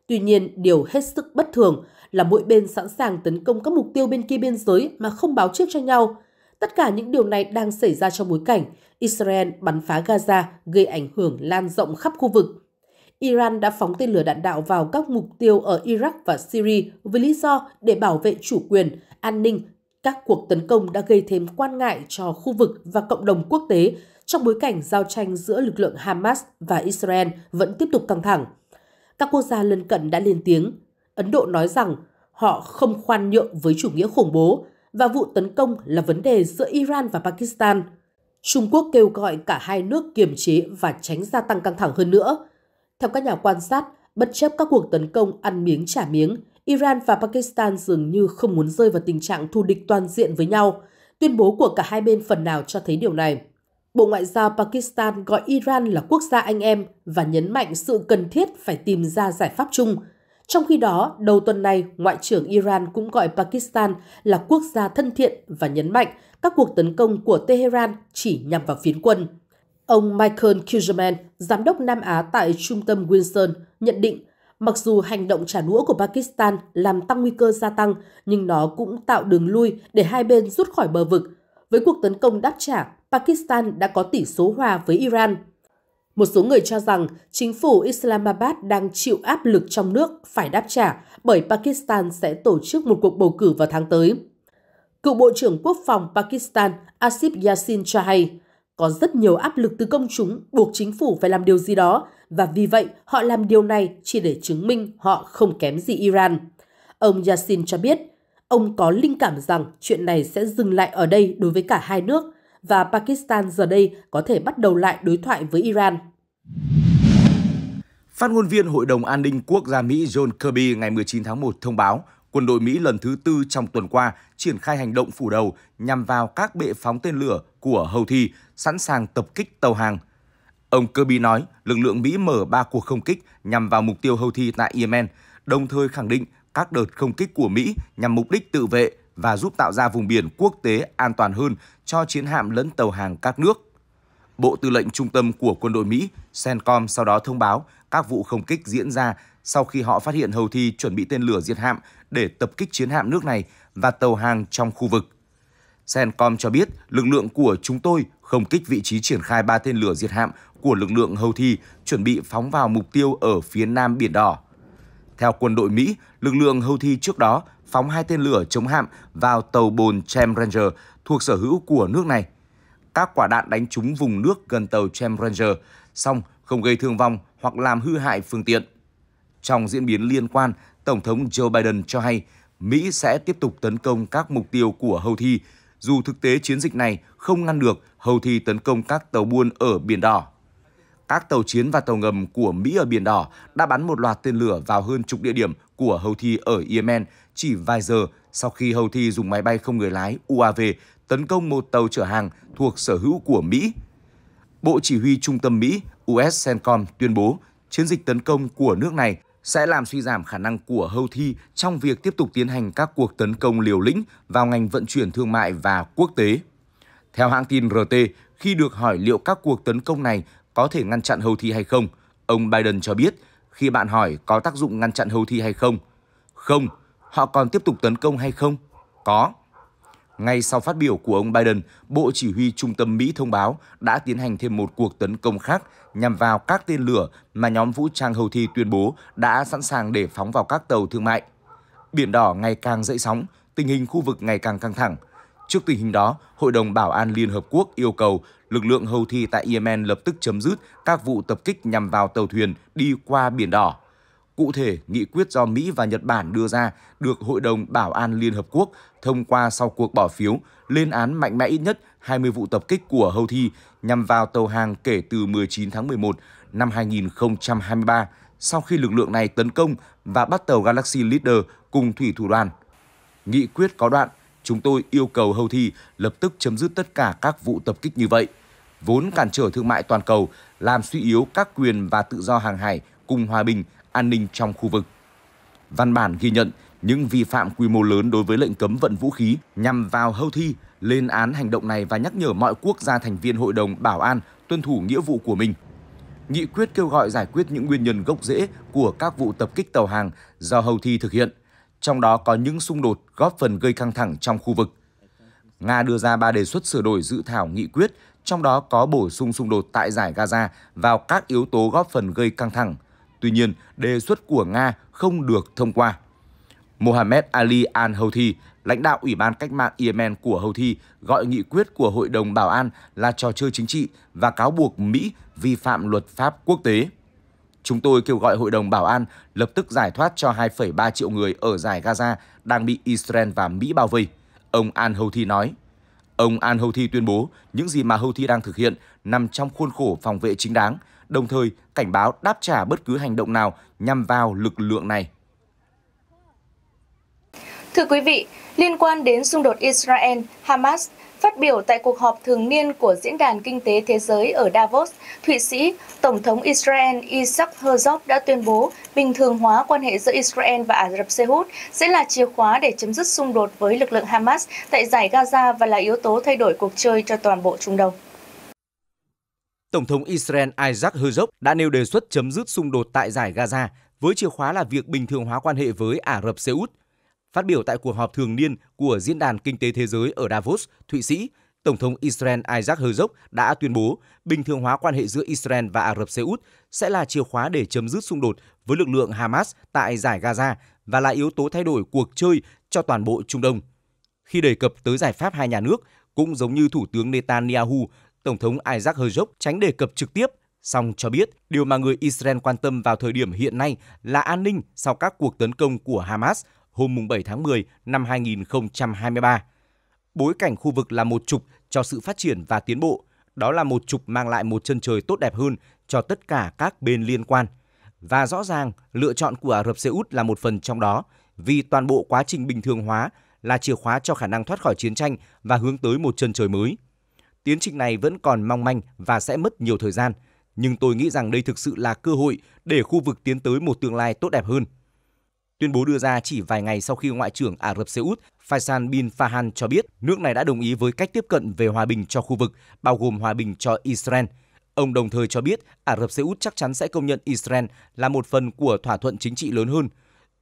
Tuy nhiên, điều hết sức bất thường là mỗi bên sẵn sàng tấn công các mục tiêu bên kia biên giới mà không báo trước cho nhau – Tất cả những điều này đang xảy ra trong bối cảnh Israel bắn phá Gaza gây ảnh hưởng lan rộng khắp khu vực. Iran đã phóng tên lửa đạn đạo vào các mục tiêu ở Iraq và Syria với lý do để bảo vệ chủ quyền, an ninh. Các cuộc tấn công đã gây thêm quan ngại cho khu vực và cộng đồng quốc tế trong bối cảnh giao tranh giữa lực lượng Hamas và Israel vẫn tiếp tục căng thẳng. Các quốc gia lân cận đã lên tiếng. Ấn Độ nói rằng họ không khoan nhượng với chủ nghĩa khủng bố và vụ tấn công là vấn đề giữa Iran và Pakistan. Trung Quốc kêu gọi cả hai nước kiềm chế và tránh gia tăng căng thẳng hơn nữa. Theo các nhà quan sát, bất chấp các cuộc tấn công ăn miếng trả miếng, Iran và Pakistan dường như không muốn rơi vào tình trạng thù địch toàn diện với nhau. Tuyên bố của cả hai bên phần nào cho thấy điều này. Bộ Ngoại giao Pakistan gọi Iran là quốc gia anh em và nhấn mạnh sự cần thiết phải tìm ra giải pháp chung – trong khi đó, đầu tuần này, Ngoại trưởng Iran cũng gọi Pakistan là quốc gia thân thiện và nhấn mạnh các cuộc tấn công của Tehran chỉ nhằm vào phiến quân. Ông Michael Kugelman, giám đốc Nam Á tại trung tâm Wilson, nhận định mặc dù hành động trả đũa của Pakistan làm tăng nguy cơ gia tăng, nhưng nó cũng tạo đường lui để hai bên rút khỏi bờ vực. Với cuộc tấn công đáp trả, Pakistan đã có tỷ số hòa với Iran – một số người cho rằng chính phủ Islamabad đang chịu áp lực trong nước phải đáp trả bởi Pakistan sẽ tổ chức một cuộc bầu cử vào tháng tới. Cựu Bộ trưởng Quốc phòng Pakistan Asif Yasin cho hay, có rất nhiều áp lực từ công chúng buộc chính phủ phải làm điều gì đó và vì vậy họ làm điều này chỉ để chứng minh họ không kém gì Iran. Ông Yasin cho biết, ông có linh cảm rằng chuyện này sẽ dừng lại ở đây đối với cả hai nước – và Pakistan giờ đây có thể bắt đầu lại đối thoại với Iran. Phát ngôn viên Hội đồng An ninh Quốc gia Mỹ John Kirby ngày 19 tháng 1 thông báo quân đội Mỹ lần thứ tư trong tuần qua triển khai hành động phủ đầu nhằm vào các bệ phóng tên lửa của Houthi sẵn sàng tập kích tàu hàng. Ông Kirby nói lực lượng Mỹ mở 3 cuộc không kích nhằm vào mục tiêu Houthi tại Yemen, đồng thời khẳng định các đợt không kích của Mỹ nhằm mục đích tự vệ và giúp tạo ra vùng biển quốc tế an toàn hơn cho chiến hạm lẫn tàu hàng các nước. Bộ Tư lệnh Trung tâm của quân đội Mỹ, CENTCOM sau đó thông báo các vụ không kích diễn ra sau khi họ phát hiện Houthi thi chuẩn bị tên lửa diệt hạm để tập kích chiến hạm nước này và tàu hàng trong khu vực. CENTCOM cho biết lực lượng của chúng tôi không kích vị trí triển khai ba tên lửa diệt hạm của lực lượng Houthi chuẩn bị phóng vào mục tiêu ở phía nam Biển Đỏ. Theo quân đội Mỹ, lực lượng Houthi trước đó phóng hai tên lửa chống hạm vào tàu bồn Chem Ranger thuộc sở hữu của nước này. Các quả đạn đánh trúng vùng nước gần tàu Chem Ranger, song không gây thương vong hoặc làm hư hại phương tiện. Trong diễn biến liên quan, Tổng thống Joe Biden cho hay Mỹ sẽ tiếp tục tấn công các mục tiêu của hầu thi dù thực tế chiến dịch này không ngăn được hầu thi tấn công các tàu buôn ở Biển Đỏ. Các tàu chiến và tàu ngầm của Mỹ ở Biển Đỏ đã bắn một loạt tên lửa vào hơn chục địa điểm của hầu thi ở Yemen, chỉ vài giờ sau khi Houthi dùng máy bay không người lái UAV tấn công một tàu chở hàng thuộc sở hữu của Mỹ. Bộ Chỉ huy Trung tâm Mỹ US CENTCOM tuyên bố chiến dịch tấn công của nước này sẽ làm suy giảm khả năng của Houthi trong việc tiếp tục tiến hành các cuộc tấn công liều lĩnh vào ngành vận chuyển thương mại và quốc tế. Theo hãng tin RT, khi được hỏi liệu các cuộc tấn công này có thể ngăn chặn Houthi hay không, ông Biden cho biết khi bạn hỏi có tác dụng ngăn chặn Houthi hay không, không, họ còn tiếp tục tấn công hay không? Có. Ngay sau phát biểu của ông Biden, Bộ Chỉ huy Trung tâm Mỹ thông báo đã tiến hành thêm một cuộc tấn công khác nhằm vào các tên lửa mà nhóm vũ trang Houthi tuyên bố đã sẵn sàng để phóng vào các tàu thương mại. Biển đỏ ngày càng dậy sóng, tình hình khu vực ngày càng căng thẳng. Trước tình hình đó, Hội đồng Bảo an Liên Hợp Quốc yêu cầu lực lượng Houthi tại Yemen lập tức chấm dứt các vụ tập kích nhằm vào tàu thuyền đi qua Biển đỏ. Cụ thể, nghị quyết do Mỹ và Nhật Bản đưa ra được Hội đồng Bảo an Liên Hợp Quốc thông qua sau cuộc bỏ phiếu lên án mạnh mẽ ít nhất 20 vụ tập kích của Houthi nhằm vào tàu hàng kể từ 19 tháng 11 năm 2023 sau khi lực lượng này tấn công và bắt tàu Galaxy Leader cùng thủy thủ đoàn. Nghị quyết có đoạn, chúng tôi yêu cầu Houthi lập tức chấm dứt tất cả các vụ tập kích như vậy, vốn cản trở thương mại toàn cầu, làm suy yếu các quyền và tự do hàng hải cùng hòa bình an ninh trong khu vực. Văn bản ghi nhận những vi phạm quy mô lớn đối với lệnh cấm vận vũ khí nhằm vào Houthi, lên án hành động này và nhắc nhở mọi quốc gia thành viên Hội đồng Bảo an tuân thủ nghĩa vụ của mình. Nghị quyết kêu gọi giải quyết những nguyên nhân gốc rễ của các vụ tập kích tàu hàng do Houthi thực hiện, trong đó có những xung đột góp phần gây căng thẳng trong khu vực. Nga đưa ra ba đề xuất sửa đổi dự thảo nghị quyết, trong đó có bổ sung xung đột tại giải Gaza vào các yếu tố góp phần gây căng thẳng – Tuy nhiên, đề xuất của Nga không được thông qua. Mohammed Ali al-Houthi, lãnh đạo Ủy ban Cách mạng Yemen của Houthi, gọi nghị quyết của Hội đồng Bảo an là trò chơi chính trị và cáo buộc Mỹ vi phạm luật pháp quốc tế. Chúng tôi kêu gọi Hội đồng Bảo an lập tức giải thoát cho 2,3 triệu người ở giải Gaza đang bị Israel và Mỹ bao vây, ông al-Houthi nói. Ông al-Houthi tuyên bố những gì mà Houthi đang thực hiện nằm trong khuôn khổ phòng vệ chính đáng, đồng thời cảnh báo đáp trả bất cứ hành động nào nhằm vào lực lượng này. Thưa quý vị, liên quan đến xung đột Israel-Hamas, Phát biểu tại cuộc họp thường niên của Diễn đàn Kinh tế Thế giới ở Davos, Thụy Sĩ, Tổng thống Israel Isaac Herzog đã tuyên bố bình thường hóa quan hệ giữa Israel và Ả Rập Xê Út sẽ là chìa khóa để chấm dứt xung đột với lực lượng Hamas tại giải Gaza và là yếu tố thay đổi cuộc chơi cho toàn bộ Trung Đông. Tổng thống Israel Isaac Herzog đã nêu đề xuất chấm dứt xung đột tại giải Gaza với chìa khóa là việc bình thường hóa quan hệ với Ả Rập Xê Út. Phát biểu tại cuộc họp thường niên của Diễn đàn Kinh tế Thế giới ở Davos, Thụy Sĩ, Tổng thống Israel Isaac Herzog đã tuyên bố bình thường hóa quan hệ giữa Israel và Ả Rập Xê Út sẽ là chìa khóa để chấm dứt xung đột với lực lượng Hamas tại giải Gaza và là yếu tố thay đổi cuộc chơi cho toàn bộ Trung Đông. Khi đề cập tới giải pháp hai nhà nước, cũng giống như Thủ tướng Netanyahu, Tổng thống Isaac Herzog tránh đề cập trực tiếp, song cho biết điều mà người Israel quan tâm vào thời điểm hiện nay là an ninh sau các cuộc tấn công của Hamas hôm 7 tháng 10 năm 2023. Bối cảnh khu vực là một trục cho sự phát triển và tiến bộ, đó là một trục mang lại một chân trời tốt đẹp hơn cho tất cả các bên liên quan. Và rõ ràng, lựa chọn của Ả Rập Xê Út là một phần trong đó, vì toàn bộ quá trình bình thường hóa là chìa khóa cho khả năng thoát khỏi chiến tranh và hướng tới một chân trời mới tiến trình này vẫn còn mong manh và sẽ mất nhiều thời gian, nhưng tôi nghĩ rằng đây thực sự là cơ hội để khu vực tiến tới một tương lai tốt đẹp hơn. Tuyên bố đưa ra chỉ vài ngày sau khi Ngoại trưởng Ả Rập Xê Út Faisal bin Farhan cho biết nước này đã đồng ý với cách tiếp cận về hòa bình cho khu vực, bao gồm hòa bình cho Israel. Ông đồng thời cho biết Ả Rập Xê Út chắc chắn sẽ công nhận Israel là một phần của thỏa thuận chính trị lớn hơn.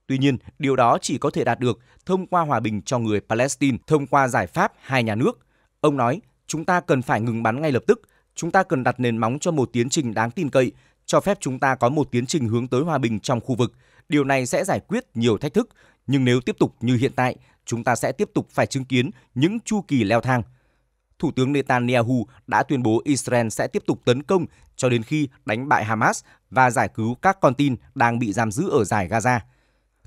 Tuy nhiên, điều đó chỉ có thể đạt được thông qua hòa bình cho người Palestine, thông qua giải pháp hai nhà nước. Ông nói, chúng ta cần phải ngừng bắn ngay lập tức, chúng ta cần đặt nền móng cho một tiến trình đáng tin cậy, cho phép chúng ta có một tiến trình hướng tới hòa bình trong khu vực. Điều này sẽ giải quyết nhiều thách thức, nhưng nếu tiếp tục như hiện tại, chúng ta sẽ tiếp tục phải chứng kiến những chu kỳ leo thang. Thủ tướng Netanyahu đã tuyên bố Israel sẽ tiếp tục tấn công cho đến khi đánh bại Hamas và giải cứu các con tin đang bị giam giữ ở giải Gaza.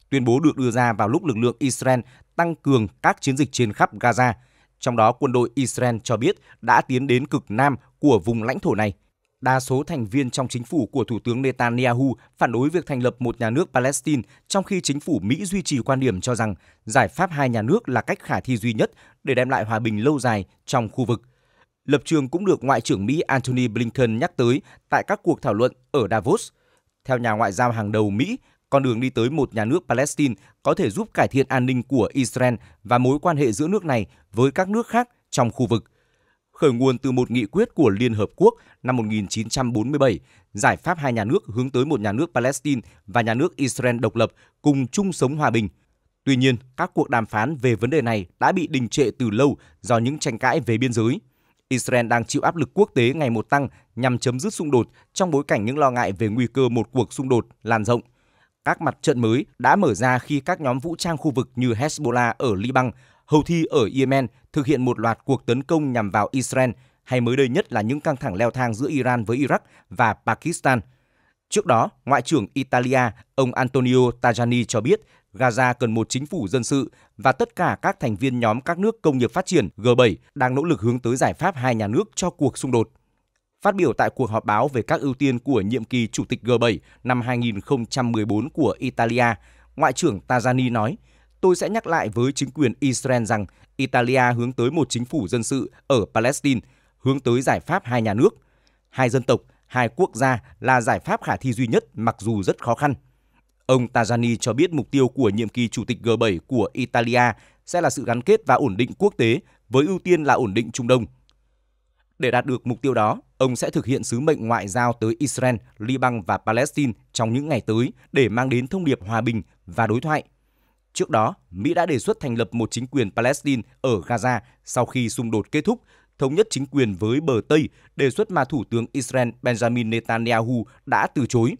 Tuyên bố được đưa ra vào lúc lực lượng Israel tăng cường các chiến dịch trên khắp Gaza – trong đó, quân đội Israel cho biết đã tiến đến cực nam của vùng lãnh thổ này. Đa số thành viên trong chính phủ của Thủ tướng Netanyahu phản đối việc thành lập một nhà nước Palestine, trong khi chính phủ Mỹ duy trì quan điểm cho rằng giải pháp hai nhà nước là cách khả thi duy nhất để đem lại hòa bình lâu dài trong khu vực. Lập trường cũng được Ngoại trưởng Mỹ Antony Blinken nhắc tới tại các cuộc thảo luận ở Davos. Theo nhà ngoại giao hàng đầu Mỹ, con đường đi tới một nhà nước Palestine có thể giúp cải thiện an ninh của Israel và mối quan hệ giữa nước này với các nước khác trong khu vực. Khởi nguồn từ một nghị quyết của Liên Hợp Quốc năm 1947, giải pháp hai nhà nước hướng tới một nhà nước Palestine và nhà nước Israel độc lập cùng chung sống hòa bình. Tuy nhiên, các cuộc đàm phán về vấn đề này đã bị đình trệ từ lâu do những tranh cãi về biên giới. Israel đang chịu áp lực quốc tế ngày một tăng nhằm chấm dứt xung đột trong bối cảnh những lo ngại về nguy cơ một cuộc xung đột lan rộng. Các mặt trận mới đã mở ra khi các nhóm vũ trang khu vực như Hezbollah ở Liban, Houthi ở Yemen thực hiện một loạt cuộc tấn công nhằm vào Israel hay mới đây nhất là những căng thẳng leo thang giữa Iran với Iraq và Pakistan. Trước đó, Ngoại trưởng Italia, ông Antonio Tajani cho biết Gaza cần một chính phủ dân sự và tất cả các thành viên nhóm các nước công nghiệp phát triển G7 đang nỗ lực hướng tới giải pháp hai nhà nước cho cuộc xung đột. Phát biểu tại cuộc họp báo về các ưu tiên của nhiệm kỳ Chủ tịch G7 năm 2014 của Italia, Ngoại trưởng Tajani nói, tôi sẽ nhắc lại với chính quyền Israel rằng Italia hướng tới một chính phủ dân sự ở Palestine, hướng tới giải pháp hai nhà nước, hai dân tộc, hai quốc gia là giải pháp khả thi duy nhất mặc dù rất khó khăn. Ông Tajani cho biết mục tiêu của nhiệm kỳ Chủ tịch G7 của Italia sẽ là sự gắn kết và ổn định quốc tế với ưu tiên là ổn định Trung Đông. Để đạt được mục tiêu đó, ông sẽ thực hiện sứ mệnh ngoại giao tới Israel, Liban và Palestine trong những ngày tới để mang đến thông điệp hòa bình và đối thoại. Trước đó, Mỹ đã đề xuất thành lập một chính quyền Palestine ở Gaza sau khi xung đột kết thúc, thống nhất chính quyền với bờ Tây, đề xuất mà Thủ tướng Israel Benjamin Netanyahu đã từ chối.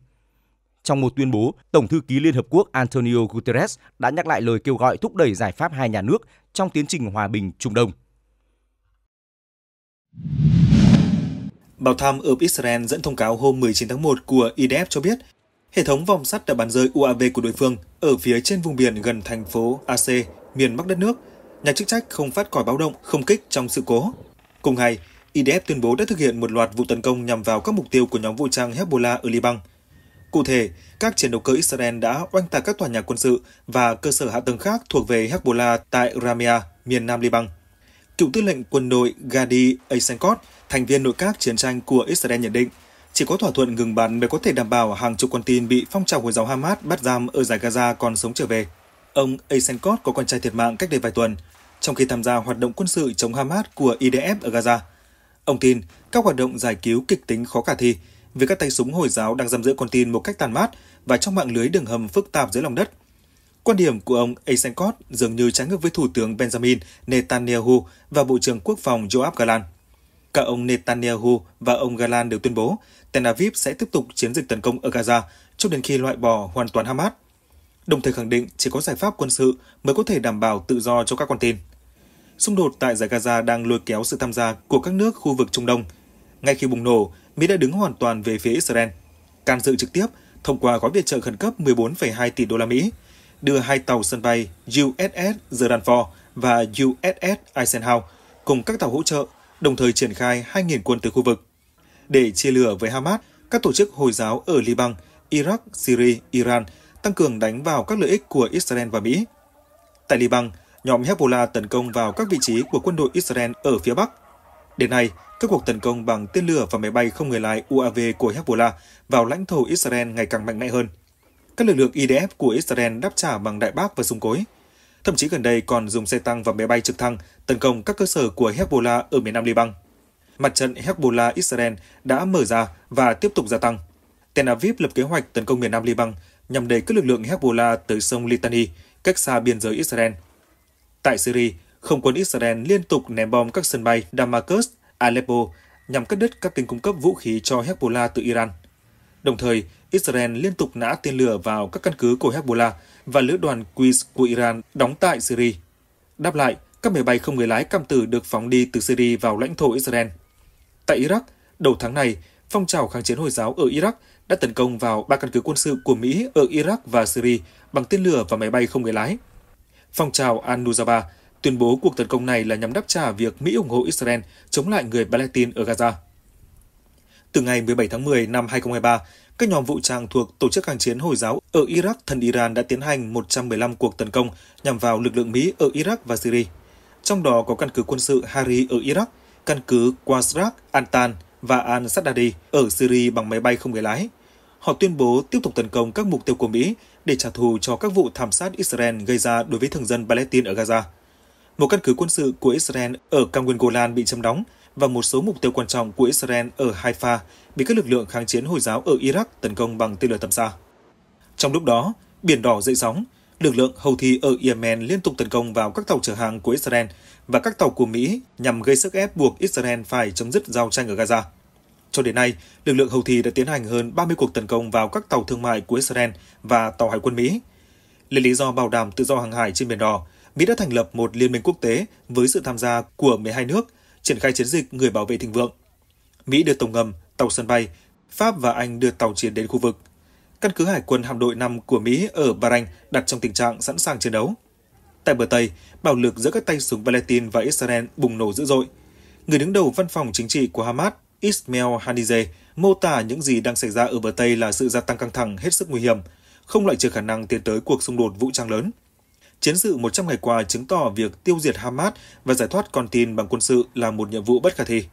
Trong một tuyên bố, Tổng thư ký Liên Hợp Quốc Antonio Guterres đã nhắc lại lời kêu gọi thúc đẩy giải pháp hai nhà nước trong tiến trình hòa bình Trung Đông. Bảo tham ở Israel dẫn thông cáo hôm 19 tháng 1 của IDF cho biết, hệ thống vòng sắt đã bắn rơi UAV của đối phương ở phía trên vùng biển gần thành phố AC, miền Bắc đất nước. Nhà chức trách không phát còi báo động, không kích trong sự cố. Cùng ngày, IDF tuyên bố đã thực hiện một loạt vụ tấn công nhằm vào các mục tiêu của nhóm vũ trang Hezbollah ở Liban. Cụ thể, các chiến đấu cơ Israel đã oanh tạc các tòa nhà quân sự và cơ sở hạ tầng khác thuộc về Hezbollah tại Ramia, miền nam Liban cựu tư lệnh quân đội Gadi Eisenkot, thành viên nội các chiến tranh của Israel nhận định, chỉ có thỏa thuận ngừng bắn mới có thể đảm bảo hàng chục con tin bị phong trào Hồi giáo Hamas bắt giam ở giải Gaza còn sống trở về. Ông Eisenkot có con trai thiệt mạng cách đây vài tuần, trong khi tham gia hoạt động quân sự chống Hamas của IDF ở Gaza. Ông tin các hoạt động giải cứu kịch tính khó khả thi vì các tay súng Hồi giáo đang giam giữ con tin một cách tàn mát và trong mạng lưới đường hầm phức tạp dưới lòng đất Quan điểm của ông Eisenkot dường như trái ngược với Thủ tướng Benjamin Netanyahu và Bộ trưởng Quốc phòng Joab Galan. Cả ông Netanyahu và ông Galan đều tuyên bố Tel Aviv sẽ tiếp tục chiến dịch tấn công ở Gaza cho đến khi loại bỏ hoàn toàn Hamas, đồng thời khẳng định chỉ có giải pháp quân sự mới có thể đảm bảo tự do cho các con tin. Xung đột tại giải Gaza đang lôi kéo sự tham gia của các nước khu vực Trung Đông. Ngay khi bùng nổ, Mỹ đã đứng hoàn toàn về phía Israel, can dự trực tiếp thông qua gói viện trợ khẩn cấp 14,2 tỷ đô la Mỹ đưa hai tàu sân bay USS Gerdanford và USS Eisenhower cùng các tàu hỗ trợ, đồng thời triển khai 2.000 quân từ khu vực. Để chia lửa với Hamas, các tổ chức Hồi giáo ở Liban, Iraq, Syria, Iran tăng cường đánh vào các lợi ích của Israel và Mỹ. Tại Liban, nhóm Hezbollah tấn công vào các vị trí của quân đội Israel ở phía Bắc. Đến nay, các cuộc tấn công bằng tên lửa và máy bay không người lái UAV của Hezbollah vào lãnh thổ Israel ngày càng mạnh mẽ hơn – các lực lượng IDF của Israel đáp trả bằng đại bác và súng cối. Thậm chí gần đây còn dùng xe tăng và máy bay trực thăng tấn công các cơ sở của Hezbollah ở miền nam Liban. Mặt trận Hezbollah Israel đã mở ra và tiếp tục gia tăng. Tel Aviv lập kế hoạch tấn công miền nam Liban nhằm đẩy các lực lượng Hezbollah tới sông Litani, cách xa biên giới Israel. Tại Syria, không quân Israel liên tục ném bom các sân bay Damascus, Aleppo nhằm cắt đứt các kênh cung cấp vũ khí cho Hezbollah từ Iran. Đồng thời, Israel liên tục nã tên lửa vào các căn cứ của Hezbollah và lữ đoàn Quds của Iran đóng tại Syria. Đáp lại, các máy bay không người lái cam tử được phóng đi từ Syria vào lãnh thổ Israel. Tại Iraq, đầu tháng này, phong trào kháng chiến Hồi giáo ở Iraq đã tấn công vào ba căn cứ quân sự của Mỹ ở Iraq và Syria bằng tên lửa và máy bay không người lái. Phong trào Al-Nusaba tuyên bố cuộc tấn công này là nhằm đáp trả việc Mỹ ủng hộ Israel chống lại người Palestine ở Gaza. Từ ngày 17 tháng 10 năm 2023, các nhóm vũ trang thuộc Tổ chức Kháng chiến Hồi giáo ở Iraq thân Iran đã tiến hành 115 cuộc tấn công nhằm vào lực lượng Mỹ ở Iraq và Syria. Trong đó có căn cứ quân sự Hari ở Iraq, căn cứ Wasrak, Antan và Al-Sadadi ở Syria bằng máy bay không người lái. Họ tuyên bố tiếp tục tấn công các mục tiêu của Mỹ để trả thù cho các vụ thảm sát Israel gây ra đối với thường dân Palestine ở Gaza. Một căn cứ quân sự của Israel ở cao nguyên Golan bị châm đóng – và một số mục tiêu quan trọng của Israel ở Haifa bị các lực lượng kháng chiến Hồi giáo ở Iraq tấn công bằng tên lửa tầm xa. Trong lúc đó, Biển Đỏ dậy sóng, lực lượng Houthi ở Yemen liên tục tấn công vào các tàu chở hàng của Israel và các tàu của Mỹ nhằm gây sức ép buộc Israel phải chấm dứt giao tranh ở Gaza. Cho đến nay, lực lượng Houthi đã tiến hành hơn 30 cuộc tấn công vào các tàu thương mại của Israel và tàu hải quân Mỹ. Lấy lý do bảo đảm tự do hàng hải trên Biển Đỏ, Mỹ đã thành lập một liên minh quốc tế với sự tham gia của 12 nước – triển khai chiến dịch người bảo vệ thịnh vượng. Mỹ đưa tàu ngầm, tàu sân bay, Pháp và Anh đưa tàu chiến đến khu vực. Căn cứ Hải quân hạm đội 5 của Mỹ ở Bahrain đặt trong tình trạng sẵn sàng chiến đấu. Tại bờ Tây, bạo lực giữa các tay súng Palestine và Israel bùng nổ dữ dội. Người đứng đầu văn phòng chính trị của Hamas, Ismail Haniyeh, mô tả những gì đang xảy ra ở bờ Tây là sự gia tăng căng thẳng hết sức nguy hiểm, không loại trừ khả năng tiến tới cuộc xung đột vũ trang lớn. Chiến sự 100 ngày qua chứng tỏ việc tiêu diệt Hamas và giải thoát con tin bằng quân sự là một nhiệm vụ bất khả thi.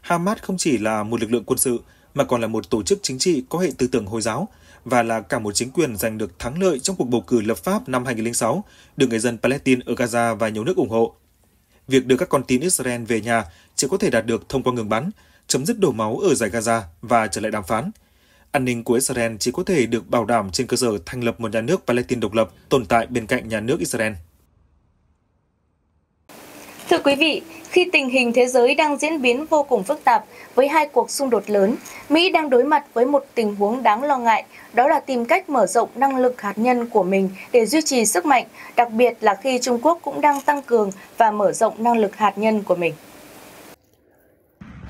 Hamas không chỉ là một lực lượng quân sự mà còn là một tổ chức chính trị có hệ tư tưởng Hồi giáo và là cả một chính quyền giành được thắng lợi trong cuộc bầu cử lập pháp năm 2006 được người dân Palestine ở Gaza và nhiều nước ủng hộ. Việc đưa các con tin Israel về nhà chỉ có thể đạt được thông qua ngừng bắn, chấm dứt đổ máu ở giải Gaza và trở lại đàm phán – An ninh của Israel chỉ có thể được bảo đảm trên cơ sở thành lập một nhà nước Palestine độc lập tồn tại bên cạnh nhà nước Israel. Thưa quý vị, khi tình hình thế giới đang diễn biến vô cùng phức tạp với hai cuộc xung đột lớn, Mỹ đang đối mặt với một tình huống đáng lo ngại, đó là tìm cách mở rộng năng lực hạt nhân của mình để duy trì sức mạnh, đặc biệt là khi Trung Quốc cũng đang tăng cường và mở rộng năng lực hạt nhân của mình.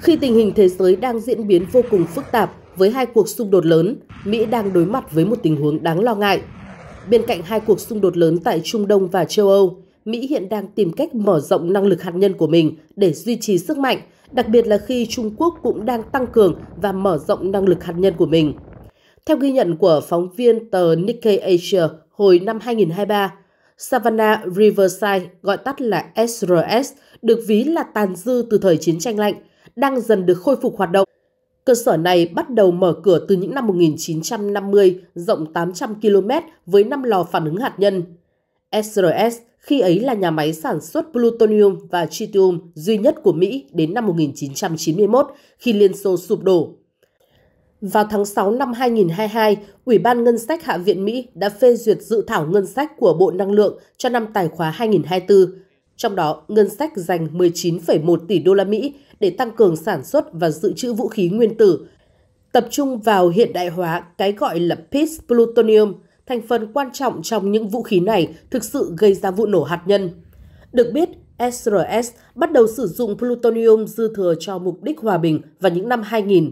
Khi tình hình thế giới đang diễn biến vô cùng phức tạp, với hai cuộc xung đột lớn, Mỹ đang đối mặt với một tình huống đáng lo ngại. Bên cạnh hai cuộc xung đột lớn tại Trung Đông và châu Âu, Mỹ hiện đang tìm cách mở rộng năng lực hạt nhân của mình để duy trì sức mạnh, đặc biệt là khi Trung Quốc cũng đang tăng cường và mở rộng năng lực hạt nhân của mình. Theo ghi nhận của phóng viên tờ Nikkei Asia hồi năm 2023, Savannah Riverside, gọi tắt là SRS, được ví là tàn dư từ thời chiến tranh lạnh, đang dần được khôi phục hoạt động Cơ sở này bắt đầu mở cửa từ những năm 1950, rộng 800 km với 5 lò phản ứng hạt nhân. SRS khi ấy là nhà máy sản xuất plutonium và tritium duy nhất của Mỹ đến năm 1991 khi Liên Xô sụp đổ. Vào tháng 6 năm 2022, Ủy ban Ngân sách Hạ viện Mỹ đã phê duyệt dự thảo ngân sách của Bộ Năng lượng cho năm tài khóa 2024. Trong đó, ngân sách dành 19,1 tỷ đô la Mỹ để tăng cường sản xuất và dự trữ vũ khí nguyên tử, tập trung vào hiện đại hóa cái gọi là Peace Plutonium, thành phần quan trọng trong những vũ khí này thực sự gây ra vụ nổ hạt nhân. Được biết, SRS bắt đầu sử dụng plutonium dư thừa cho mục đích hòa bình vào những năm 2000.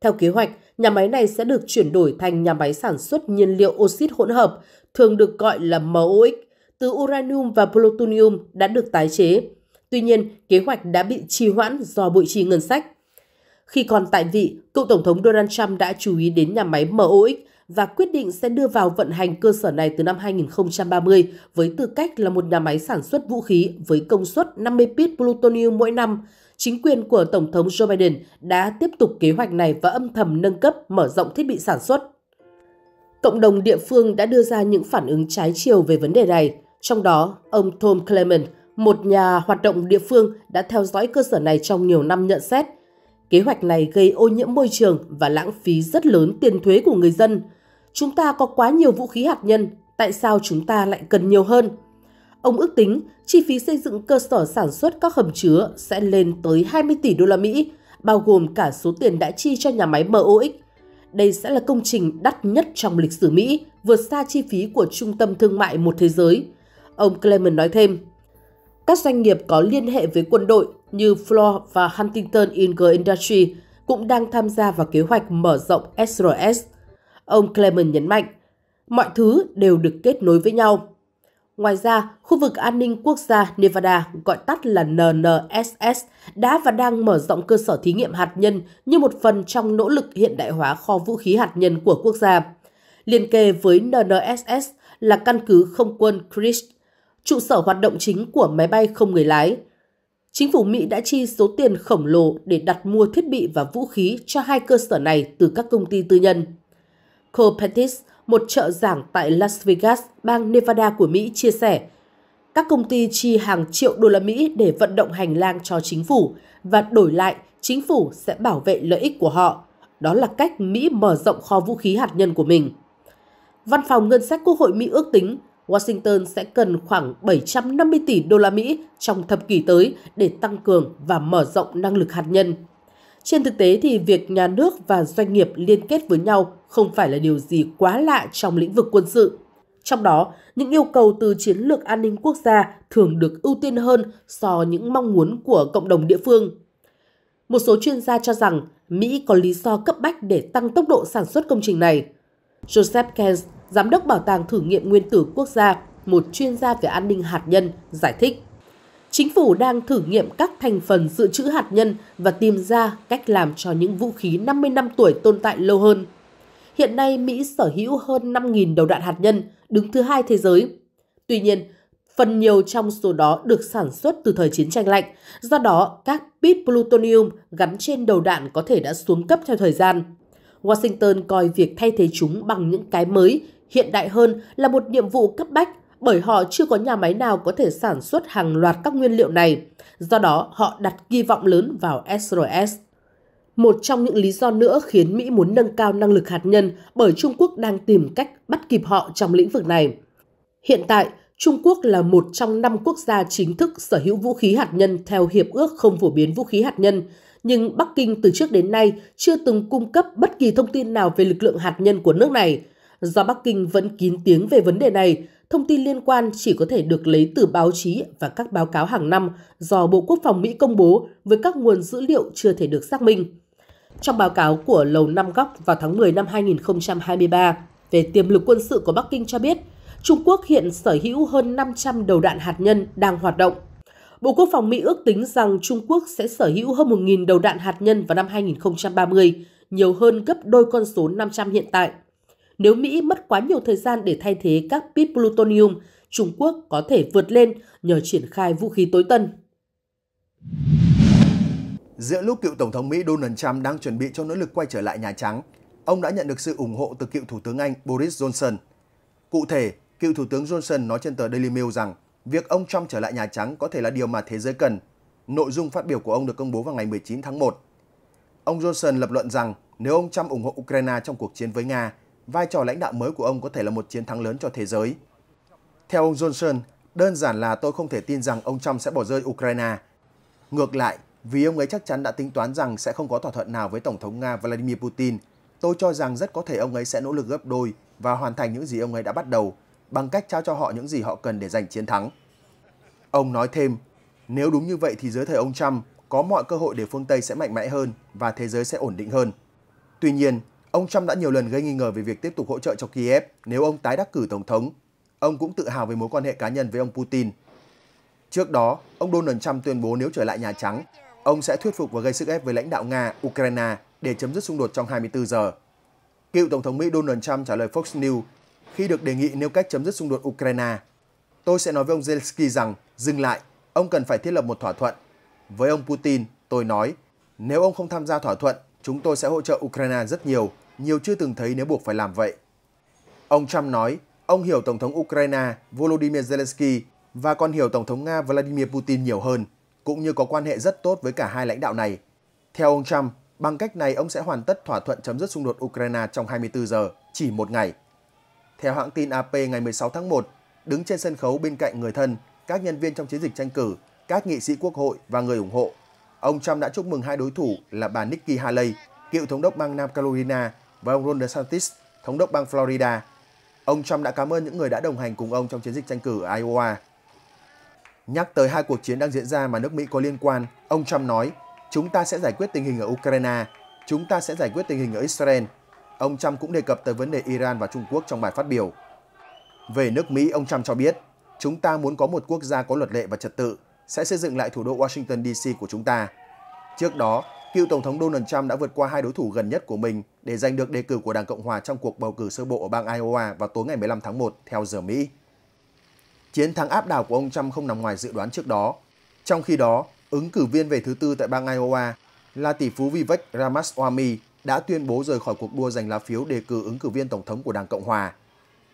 Theo kế hoạch, nhà máy này sẽ được chuyển đổi thành nhà máy sản xuất nhiên liệu oxit hỗn hợp, thường được gọi là MOX, từ uranium và plutonium đã được tái chế. Tuy nhiên, kế hoạch đã bị trì hoãn do bội trì ngân sách. Khi còn tại vị, cựu Tổng thống Donald Trump đã chú ý đến nhà máy MOX và quyết định sẽ đưa vào vận hành cơ sở này từ năm 2030 với tư cách là một nhà máy sản xuất vũ khí với công suất 50 pit plutonium mỗi năm. Chính quyền của Tổng thống Joe Biden đã tiếp tục kế hoạch này và âm thầm nâng cấp mở rộng thiết bị sản xuất. Cộng đồng địa phương đã đưa ra những phản ứng trái chiều về vấn đề này. Trong đó, ông Tom Clement, một nhà hoạt động địa phương đã theo dõi cơ sở này trong nhiều năm nhận xét. Kế hoạch này gây ô nhiễm môi trường và lãng phí rất lớn tiền thuế của người dân. Chúng ta có quá nhiều vũ khí hạt nhân, tại sao chúng ta lại cần nhiều hơn? Ông ước tính chi phí xây dựng cơ sở sản xuất các hầm chứa sẽ lên tới 20 tỷ đô la Mỹ, bao gồm cả số tiền đã chi cho nhà máy MOX. Đây sẽ là công trình đắt nhất trong lịch sử Mỹ, vượt xa chi phí của trung tâm thương mại một thế giới. Ông Clement nói thêm, các doanh nghiệp có liên hệ với quân đội như Floor và Huntington Inger Industry cũng đang tham gia vào kế hoạch mở rộng SRS. Ông Clement nhấn mạnh, mọi thứ đều được kết nối với nhau. Ngoài ra, khu vực an ninh quốc gia Nevada, gọi tắt là NNSS, đã và đang mở rộng cơ sở thí nghiệm hạt nhân như một phần trong nỗ lực hiện đại hóa kho vũ khí hạt nhân của quốc gia. Liên kề với NNSS là căn cứ không quân Chris trụ sở hoạt động chính của máy bay không người lái. Chính phủ Mỹ đã chi số tiền khổng lồ để đặt mua thiết bị và vũ khí cho hai cơ sở này từ các công ty tư nhân. Cole Pettis, một trợ giảng tại Las Vegas, bang Nevada của Mỹ, chia sẻ, các công ty chi hàng triệu đô la Mỹ để vận động hành lang cho chính phủ và đổi lại chính phủ sẽ bảo vệ lợi ích của họ. Đó là cách Mỹ mở rộng kho vũ khí hạt nhân của mình. Văn phòng Ngân sách Quốc hội Mỹ ước tính Washington sẽ cần khoảng 750 tỷ đô la Mỹ trong thập kỷ tới để tăng cường và mở rộng năng lực hạt nhân. Trên thực tế thì việc nhà nước và doanh nghiệp liên kết với nhau không phải là điều gì quá lạ trong lĩnh vực quân sự. Trong đó, những yêu cầu từ chiến lược an ninh quốc gia thường được ưu tiên hơn so với những mong muốn của cộng đồng địa phương. Một số chuyên gia cho rằng Mỹ có lý do cấp bách để tăng tốc độ sản xuất công trình này. Joseph Kent Giám đốc Bảo tàng Thử nghiệm Nguyên tử Quốc gia, một chuyên gia về an ninh hạt nhân, giải thích. Chính phủ đang thử nghiệm các thành phần dự trữ hạt nhân và tìm ra cách làm cho những vũ khí 50 năm tuổi tồn tại lâu hơn. Hiện nay, Mỹ sở hữu hơn 5.000 đầu đạn hạt nhân, đứng thứ hai thế giới. Tuy nhiên, phần nhiều trong số đó được sản xuất từ thời chiến tranh lạnh, do đó các pit plutonium gắn trên đầu đạn có thể đã xuống cấp theo thời gian. Washington coi việc thay thế chúng bằng những cái mới hiện đại hơn là một nhiệm vụ cấp bách bởi họ chưa có nhà máy nào có thể sản xuất hàng loạt các nguyên liệu này. Do đó, họ đặt kỳ vọng lớn vào SRS. Một trong những lý do nữa khiến Mỹ muốn nâng cao năng lực hạt nhân bởi Trung Quốc đang tìm cách bắt kịp họ trong lĩnh vực này. Hiện tại, Trung Quốc là một trong năm quốc gia chính thức sở hữu vũ khí hạt nhân theo Hiệp ước không phổ biến vũ khí hạt nhân, nhưng Bắc Kinh từ trước đến nay chưa từng cung cấp bất kỳ thông tin nào về lực lượng hạt nhân của nước này – Do Bắc Kinh vẫn kín tiếng về vấn đề này, thông tin liên quan chỉ có thể được lấy từ báo chí và các báo cáo hàng năm do Bộ Quốc phòng Mỹ công bố với các nguồn dữ liệu chưa thể được xác minh. Trong báo cáo của Lầu Năm Góc vào tháng 10 năm 2023 về tiềm lực quân sự của Bắc Kinh cho biết, Trung Quốc hiện sở hữu hơn 500 đầu đạn hạt nhân đang hoạt động. Bộ Quốc phòng Mỹ ước tính rằng Trung Quốc sẽ sở hữu hơn 1.000 đầu đạn hạt nhân vào năm 2030, nhiều hơn gấp đôi con số 500 hiện tại – nếu Mỹ mất quá nhiều thời gian để thay thế các pit plutonium, Trung Quốc có thể vượt lên nhờ triển khai vũ khí tối tân. Giữa lúc cựu Tổng thống Mỹ Donald Trump đang chuẩn bị cho nỗ lực quay trở lại Nhà Trắng, ông đã nhận được sự ủng hộ từ cựu Thủ tướng Anh Boris Johnson. Cụ thể, cựu Thủ tướng Johnson nói trên tờ Daily Mail rằng việc ông Trump trở lại Nhà Trắng có thể là điều mà thế giới cần. Nội dung phát biểu của ông được công bố vào ngày 19 tháng 1. Ông Johnson lập luận rằng nếu ông Trump ủng hộ Ukraine trong cuộc chiến với Nga, vai trò lãnh đạo mới của ông có thể là một chiến thắng lớn cho thế giới. Theo ông Johnson, đơn giản là tôi không thể tin rằng ông Trump sẽ bỏ rơi Ukraine. Ngược lại, vì ông ấy chắc chắn đã tính toán rằng sẽ không có thỏa thuận nào với Tổng thống Nga Vladimir Putin, tôi cho rằng rất có thể ông ấy sẽ nỗ lực gấp đôi và hoàn thành những gì ông ấy đã bắt đầu bằng cách trao cho họ những gì họ cần để giành chiến thắng. Ông nói thêm, nếu đúng như vậy thì dưới thời ông Trump có mọi cơ hội để phương Tây sẽ mạnh mẽ hơn và thế giới sẽ ổn định hơn. Tuy nhiên, Ông Trump đã nhiều lần gây nghi ngờ về việc tiếp tục hỗ trợ cho Kiev nếu ông tái đắc cử Tổng thống. Ông cũng tự hào về mối quan hệ cá nhân với ông Putin. Trước đó, ông Donald Trump tuyên bố nếu trở lại Nhà Trắng, ông sẽ thuyết phục và gây sức ép với lãnh đạo Nga, Ukraine để chấm dứt xung đột trong 24 giờ. Cựu Tổng thống Mỹ Donald Trump trả lời Fox News khi được đề nghị nêu cách chấm dứt xung đột Ukraine. Tôi sẽ nói với ông Zelensky rằng, dừng lại, ông cần phải thiết lập một thỏa thuận. Với ông Putin, tôi nói, nếu ông không tham gia thỏa thuận, Chúng tôi sẽ hỗ trợ Ukraine rất nhiều, nhiều chưa từng thấy nếu buộc phải làm vậy. Ông Trump nói, ông hiểu Tổng thống Ukraine Volodymyr Zelensky và còn hiểu Tổng thống Nga Vladimir Putin nhiều hơn, cũng như có quan hệ rất tốt với cả hai lãnh đạo này. Theo ông Trump, bằng cách này ông sẽ hoàn tất thỏa thuận chấm dứt xung đột Ukraine trong 24 giờ, chỉ một ngày. Theo hãng tin AP ngày 16 tháng 1, đứng trên sân khấu bên cạnh người thân, các nhân viên trong chiến dịch tranh cử, các nghị sĩ quốc hội và người ủng hộ ông Trump đã chúc mừng hai đối thủ là bà Nikki Haley, cựu thống đốc bang Nam Carolina và ông Ron DeSantis, thống đốc bang Florida. Ông Trump đã cảm ơn những người đã đồng hành cùng ông trong chiến dịch tranh cử ở Iowa. Nhắc tới hai cuộc chiến đang diễn ra mà nước Mỹ có liên quan, ông Trump nói, chúng ta sẽ giải quyết tình hình ở Ukraine, chúng ta sẽ giải quyết tình hình ở Israel. Ông Trump cũng đề cập tới vấn đề Iran và Trung Quốc trong bài phát biểu. Về nước Mỹ, ông Trump cho biết, chúng ta muốn có một quốc gia có luật lệ và trật tự, sẽ xây dựng lại thủ đô Washington DC của chúng ta. Trước đó, cựu Tổng thống Donald Trump đã vượt qua hai đối thủ gần nhất của mình để giành được đề cử của Đảng Cộng Hòa trong cuộc bầu cử sơ bộ ở bang Iowa vào tối ngày 15 tháng 1 theo giờ Mỹ. Chiến thắng áp đảo của ông Trump không nằm ngoài dự đoán trước đó. Trong khi đó, ứng cử viên về thứ tư tại bang Iowa là tỷ phú Vivek Ramaswamy đã tuyên bố rời khỏi cuộc đua giành lá phiếu đề cử ứng cử viên tổng thống của Đảng Cộng Hòa.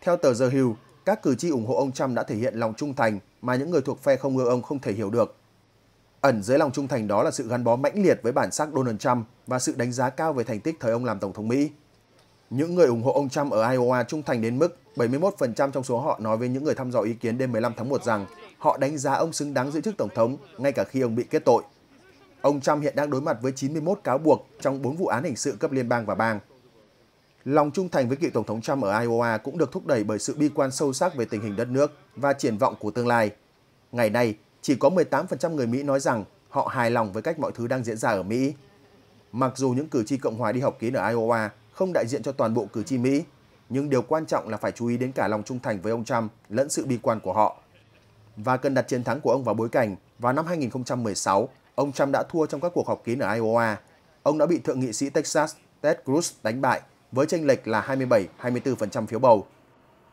Theo tờ The Hill, các cử tri ủng hộ ông Trump đã thể hiện lòng trung thành mà những người thuộc phe không ưa ông không thể hiểu được. Ẩn dưới lòng trung thành đó là sự gắn bó mãnh liệt với bản sắc Donald Trump và sự đánh giá cao về thành tích thời ông làm Tổng thống Mỹ. Những người ủng hộ ông Trump ở Iowa trung thành đến mức 71% trong số họ nói với những người thăm dò ý kiến đêm 15 tháng 1 rằng họ đánh giá ông xứng đáng giữ chức Tổng thống ngay cả khi ông bị kết tội. Ông Trump hiện đang đối mặt với 91 cáo buộc trong 4 vụ án hình sự cấp liên bang và bang. Lòng trung thành với cựu Tổng thống Trump ở Iowa cũng được thúc đẩy bởi sự bi quan sâu sắc về tình hình đất nước và triển vọng của tương lai. Ngày nay, chỉ có 18% người Mỹ nói rằng họ hài lòng với cách mọi thứ đang diễn ra ở Mỹ. Mặc dù những cử tri Cộng hòa đi học kín ở Iowa không đại diện cho toàn bộ cử tri Mỹ, nhưng điều quan trọng là phải chú ý đến cả lòng trung thành với ông Trump lẫn sự bi quan của họ. Và cần đặt chiến thắng của ông vào bối cảnh, vào năm 2016, ông Trump đã thua trong các cuộc học kín ở Iowa. Ông đã bị Thượng nghị sĩ Texas Ted Cruz đánh bại với chênh lệch là 27-24% phiếu bầu.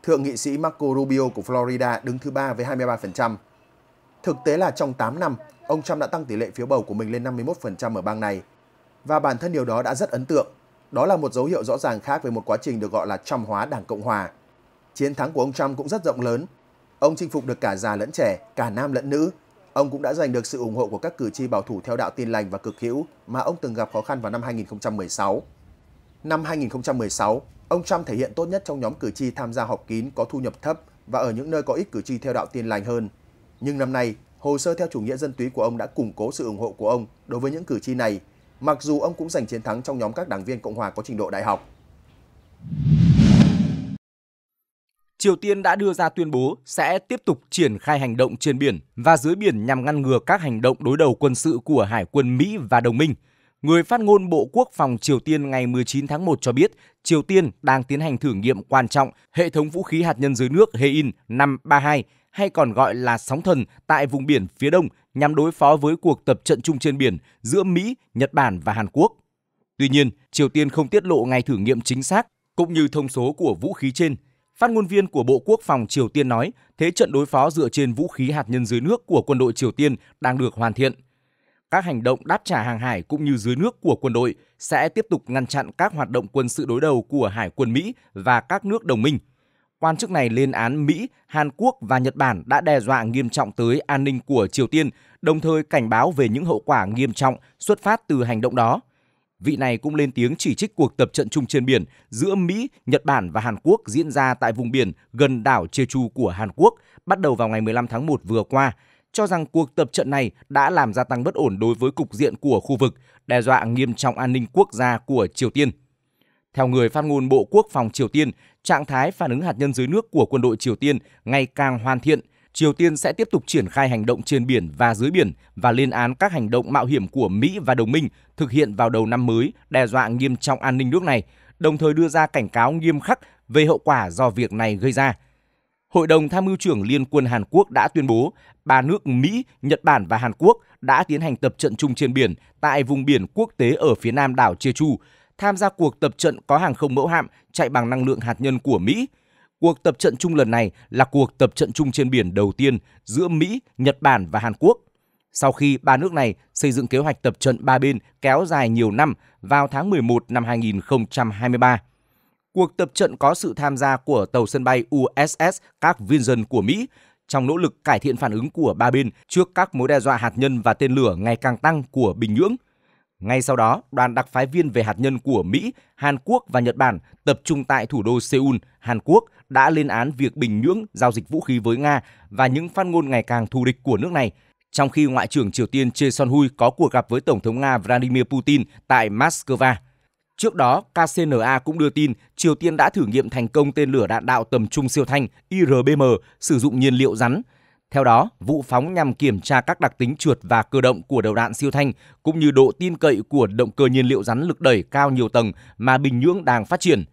Thượng nghị sĩ Marco Rubio của Florida đứng thứ ba với 23%. Thực tế là trong 8 năm, ông Trump đã tăng tỷ lệ phiếu bầu của mình lên 51% ở bang này. Và bản thân điều đó đã rất ấn tượng. Đó là một dấu hiệu rõ ràng khác về một quá trình được gọi là Trump hóa Đảng Cộng Hòa. Chiến thắng của ông Trump cũng rất rộng lớn. Ông chinh phục được cả già lẫn trẻ, cả nam lẫn nữ. Ông cũng đã giành được sự ủng hộ của các cử tri bảo thủ theo đạo tin lành và cực hữu mà ông từng gặp khó khăn vào năm 2016. Năm 2016, ông Trump thể hiện tốt nhất trong nhóm cử tri tham gia họp kín có thu nhập thấp và ở những nơi có ít cử tri theo đạo tin lành hơn. Nhưng năm nay, hồ sơ theo chủ nghĩa dân túy của ông đã củng cố sự ủng hộ của ông đối với những cử tri này, mặc dù ông cũng giành chiến thắng trong nhóm các đảng viên Cộng hòa có trình độ đại học. Triều Tiên đã đưa ra tuyên bố sẽ tiếp tục triển khai hành động trên biển và dưới biển nhằm ngăn ngừa các hành động đối đầu quân sự của Hải quân Mỹ và đồng minh – Người phát ngôn Bộ Quốc phòng Triều Tiên ngày 19 tháng 1 cho biết Triều Tiên đang tiến hành thử nghiệm quan trọng hệ thống vũ khí hạt nhân dưới nước Hein 532 hay còn gọi là sóng thần tại vùng biển phía đông nhằm đối phó với cuộc tập trận chung trên biển giữa Mỹ, Nhật Bản và Hàn Quốc. Tuy nhiên, Triều Tiên không tiết lộ ngày thử nghiệm chính xác cũng như thông số của vũ khí trên. Phát ngôn viên của Bộ Quốc phòng Triều Tiên nói, thế trận đối phó dựa trên vũ khí hạt nhân dưới nước của quân đội Triều Tiên đang được hoàn thiện các hành động đáp trả hàng hải cũng như dưới nước của quân đội sẽ tiếp tục ngăn chặn các hoạt động quân sự đối đầu của hải quân Mỹ và các nước đồng minh. Quan chức này lên án Mỹ, Hàn Quốc và Nhật Bản đã đe dọa nghiêm trọng tới an ninh của Triều Tiên, đồng thời cảnh báo về những hậu quả nghiêm trọng xuất phát từ hành động đó. Vị này cũng lên tiếng chỉ trích cuộc tập trận chung trên biển giữa Mỹ, Nhật Bản và Hàn Quốc diễn ra tại vùng biển gần đảo Jeju của Hàn Quốc bắt đầu vào ngày 15 tháng 1 vừa qua – cho rằng cuộc tập trận này đã làm gia tăng bất ổn đối với cục diện của khu vực, đe dọa nghiêm trọng an ninh quốc gia của Triều Tiên. Theo người phát ngôn Bộ Quốc phòng Triều Tiên, trạng thái phản ứng hạt nhân dưới nước của quân đội Triều Tiên ngày càng hoàn thiện. Triều Tiên sẽ tiếp tục triển khai hành động trên biển và dưới biển và lên án các hành động mạo hiểm của Mỹ và đồng minh thực hiện vào đầu năm mới đe dọa nghiêm trọng an ninh nước này, đồng thời đưa ra cảnh cáo nghiêm khắc về hậu quả do việc này gây ra. Hội đồng Tham mưu trưởng Liên quân Hàn Quốc đã tuyên bố ba nước Mỹ, Nhật Bản và Hàn Quốc đã tiến hành tập trận chung trên biển tại vùng biển quốc tế ở phía nam đảo Jeju. Tham gia cuộc tập trận có hàng không mẫu hạm chạy bằng năng lượng hạt nhân của Mỹ. Cuộc tập trận chung lần này là cuộc tập trận chung trên biển đầu tiên giữa Mỹ, Nhật Bản và Hàn Quốc. Sau khi ba nước này xây dựng kế hoạch tập trận ba bên kéo dài nhiều năm vào tháng 11 năm 2023. Cuộc tập trận có sự tham gia của tàu sân bay USS Carl Vinson của Mỹ, trong nỗ lực cải thiện phản ứng của ba bên trước các mối đe dọa hạt nhân và tên lửa ngày càng tăng của Bình Nhưỡng. Ngay sau đó, đoàn đặc phái viên về hạt nhân của Mỹ, Hàn Quốc và Nhật Bản tập trung tại thủ đô Seoul, Hàn Quốc đã lên án việc Bình Nhưỡng giao dịch vũ khí với Nga và những phát ngôn ngày càng thù địch của nước này. Trong khi Ngoại trưởng Triều Tiên Choi Son-hui có cuộc gặp với Tổng thống Nga Vladimir Putin tại Moscow, Trước đó, KCNA cũng đưa tin Triều Tiên đã thử nghiệm thành công tên lửa đạn đạo tầm trung siêu thanh IRBM sử dụng nhiên liệu rắn. Theo đó, vụ phóng nhằm kiểm tra các đặc tính trượt và cơ động của đầu đạn siêu thanh cũng như độ tin cậy của động cơ nhiên liệu rắn lực đẩy cao nhiều tầng mà Bình Nhưỡng đang phát triển.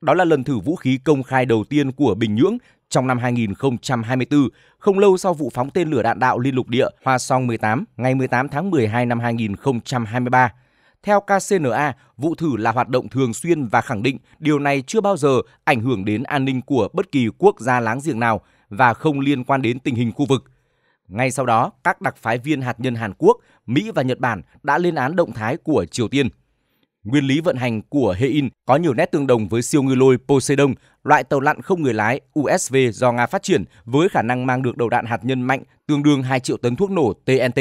Đó là lần thử vũ khí công khai đầu tiên của Bình Nhưỡng trong năm 2024, không lâu sau vụ phóng tên lửa đạn đạo liên lục địa Hoa Song 18 ngày 18 tháng 12 năm 2023. Theo KCNA, vụ thử là hoạt động thường xuyên và khẳng định điều này chưa bao giờ ảnh hưởng đến an ninh của bất kỳ quốc gia láng giềng nào và không liên quan đến tình hình khu vực. Ngay sau đó, các đặc phái viên hạt nhân Hàn Quốc, Mỹ và Nhật Bản đã lên án động thái của Triều Tiên. Nguyên lý vận hành của Hein có nhiều nét tương đồng với siêu ngư lôi Poseidon, loại tàu lặn không người lái USV do Nga phát triển với khả năng mang được đầu đạn hạt nhân mạnh tương đương 2 triệu tấn thuốc nổ TNT.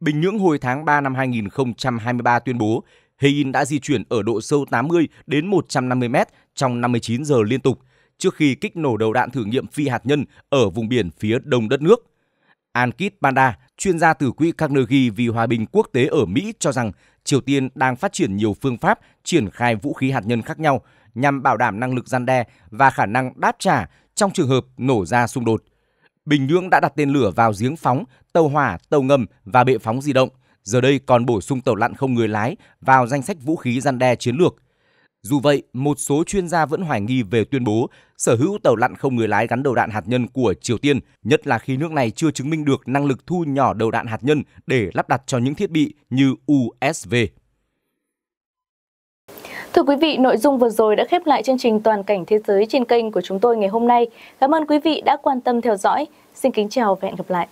Bình Nhưỡng hồi tháng 3 năm 2023 tuyên bố Hein đã di chuyển ở độ sâu 80 đến 150 mét trong 59 giờ liên tục trước khi kích nổ đầu đạn thử nghiệm phi hạt nhân ở vùng biển phía đông đất nước. Ankit Panda, chuyên gia từ quỹ Carnegie vì Hòa bình Quốc tế ở Mỹ cho rằng Triều Tiên đang phát triển nhiều phương pháp triển khai vũ khí hạt nhân khác nhau nhằm bảo đảm năng lực gian đe và khả năng đáp trả trong trường hợp nổ ra xung đột. Bình Nhưỡng đã đặt tên lửa vào giếng phóng, tàu hỏa, tàu ngầm và bệ phóng di động. Giờ đây còn bổ sung tàu lặn không người lái vào danh sách vũ khí gian đe chiến lược. Dù vậy, một số chuyên gia vẫn hoài nghi về tuyên bố sở hữu tàu lặn không người lái gắn đầu đạn hạt nhân của Triều Tiên, nhất là khi nước này chưa chứng minh được năng lực thu nhỏ đầu đạn hạt nhân để lắp đặt cho những thiết bị như USV. Thưa quý vị, nội dung vừa rồi đã khép lại chương trình Toàn cảnh Thế giới trên kênh của chúng tôi ngày hôm nay. Cảm ơn quý vị đã quan tâm theo dõi. Xin kính chào và hẹn gặp lại.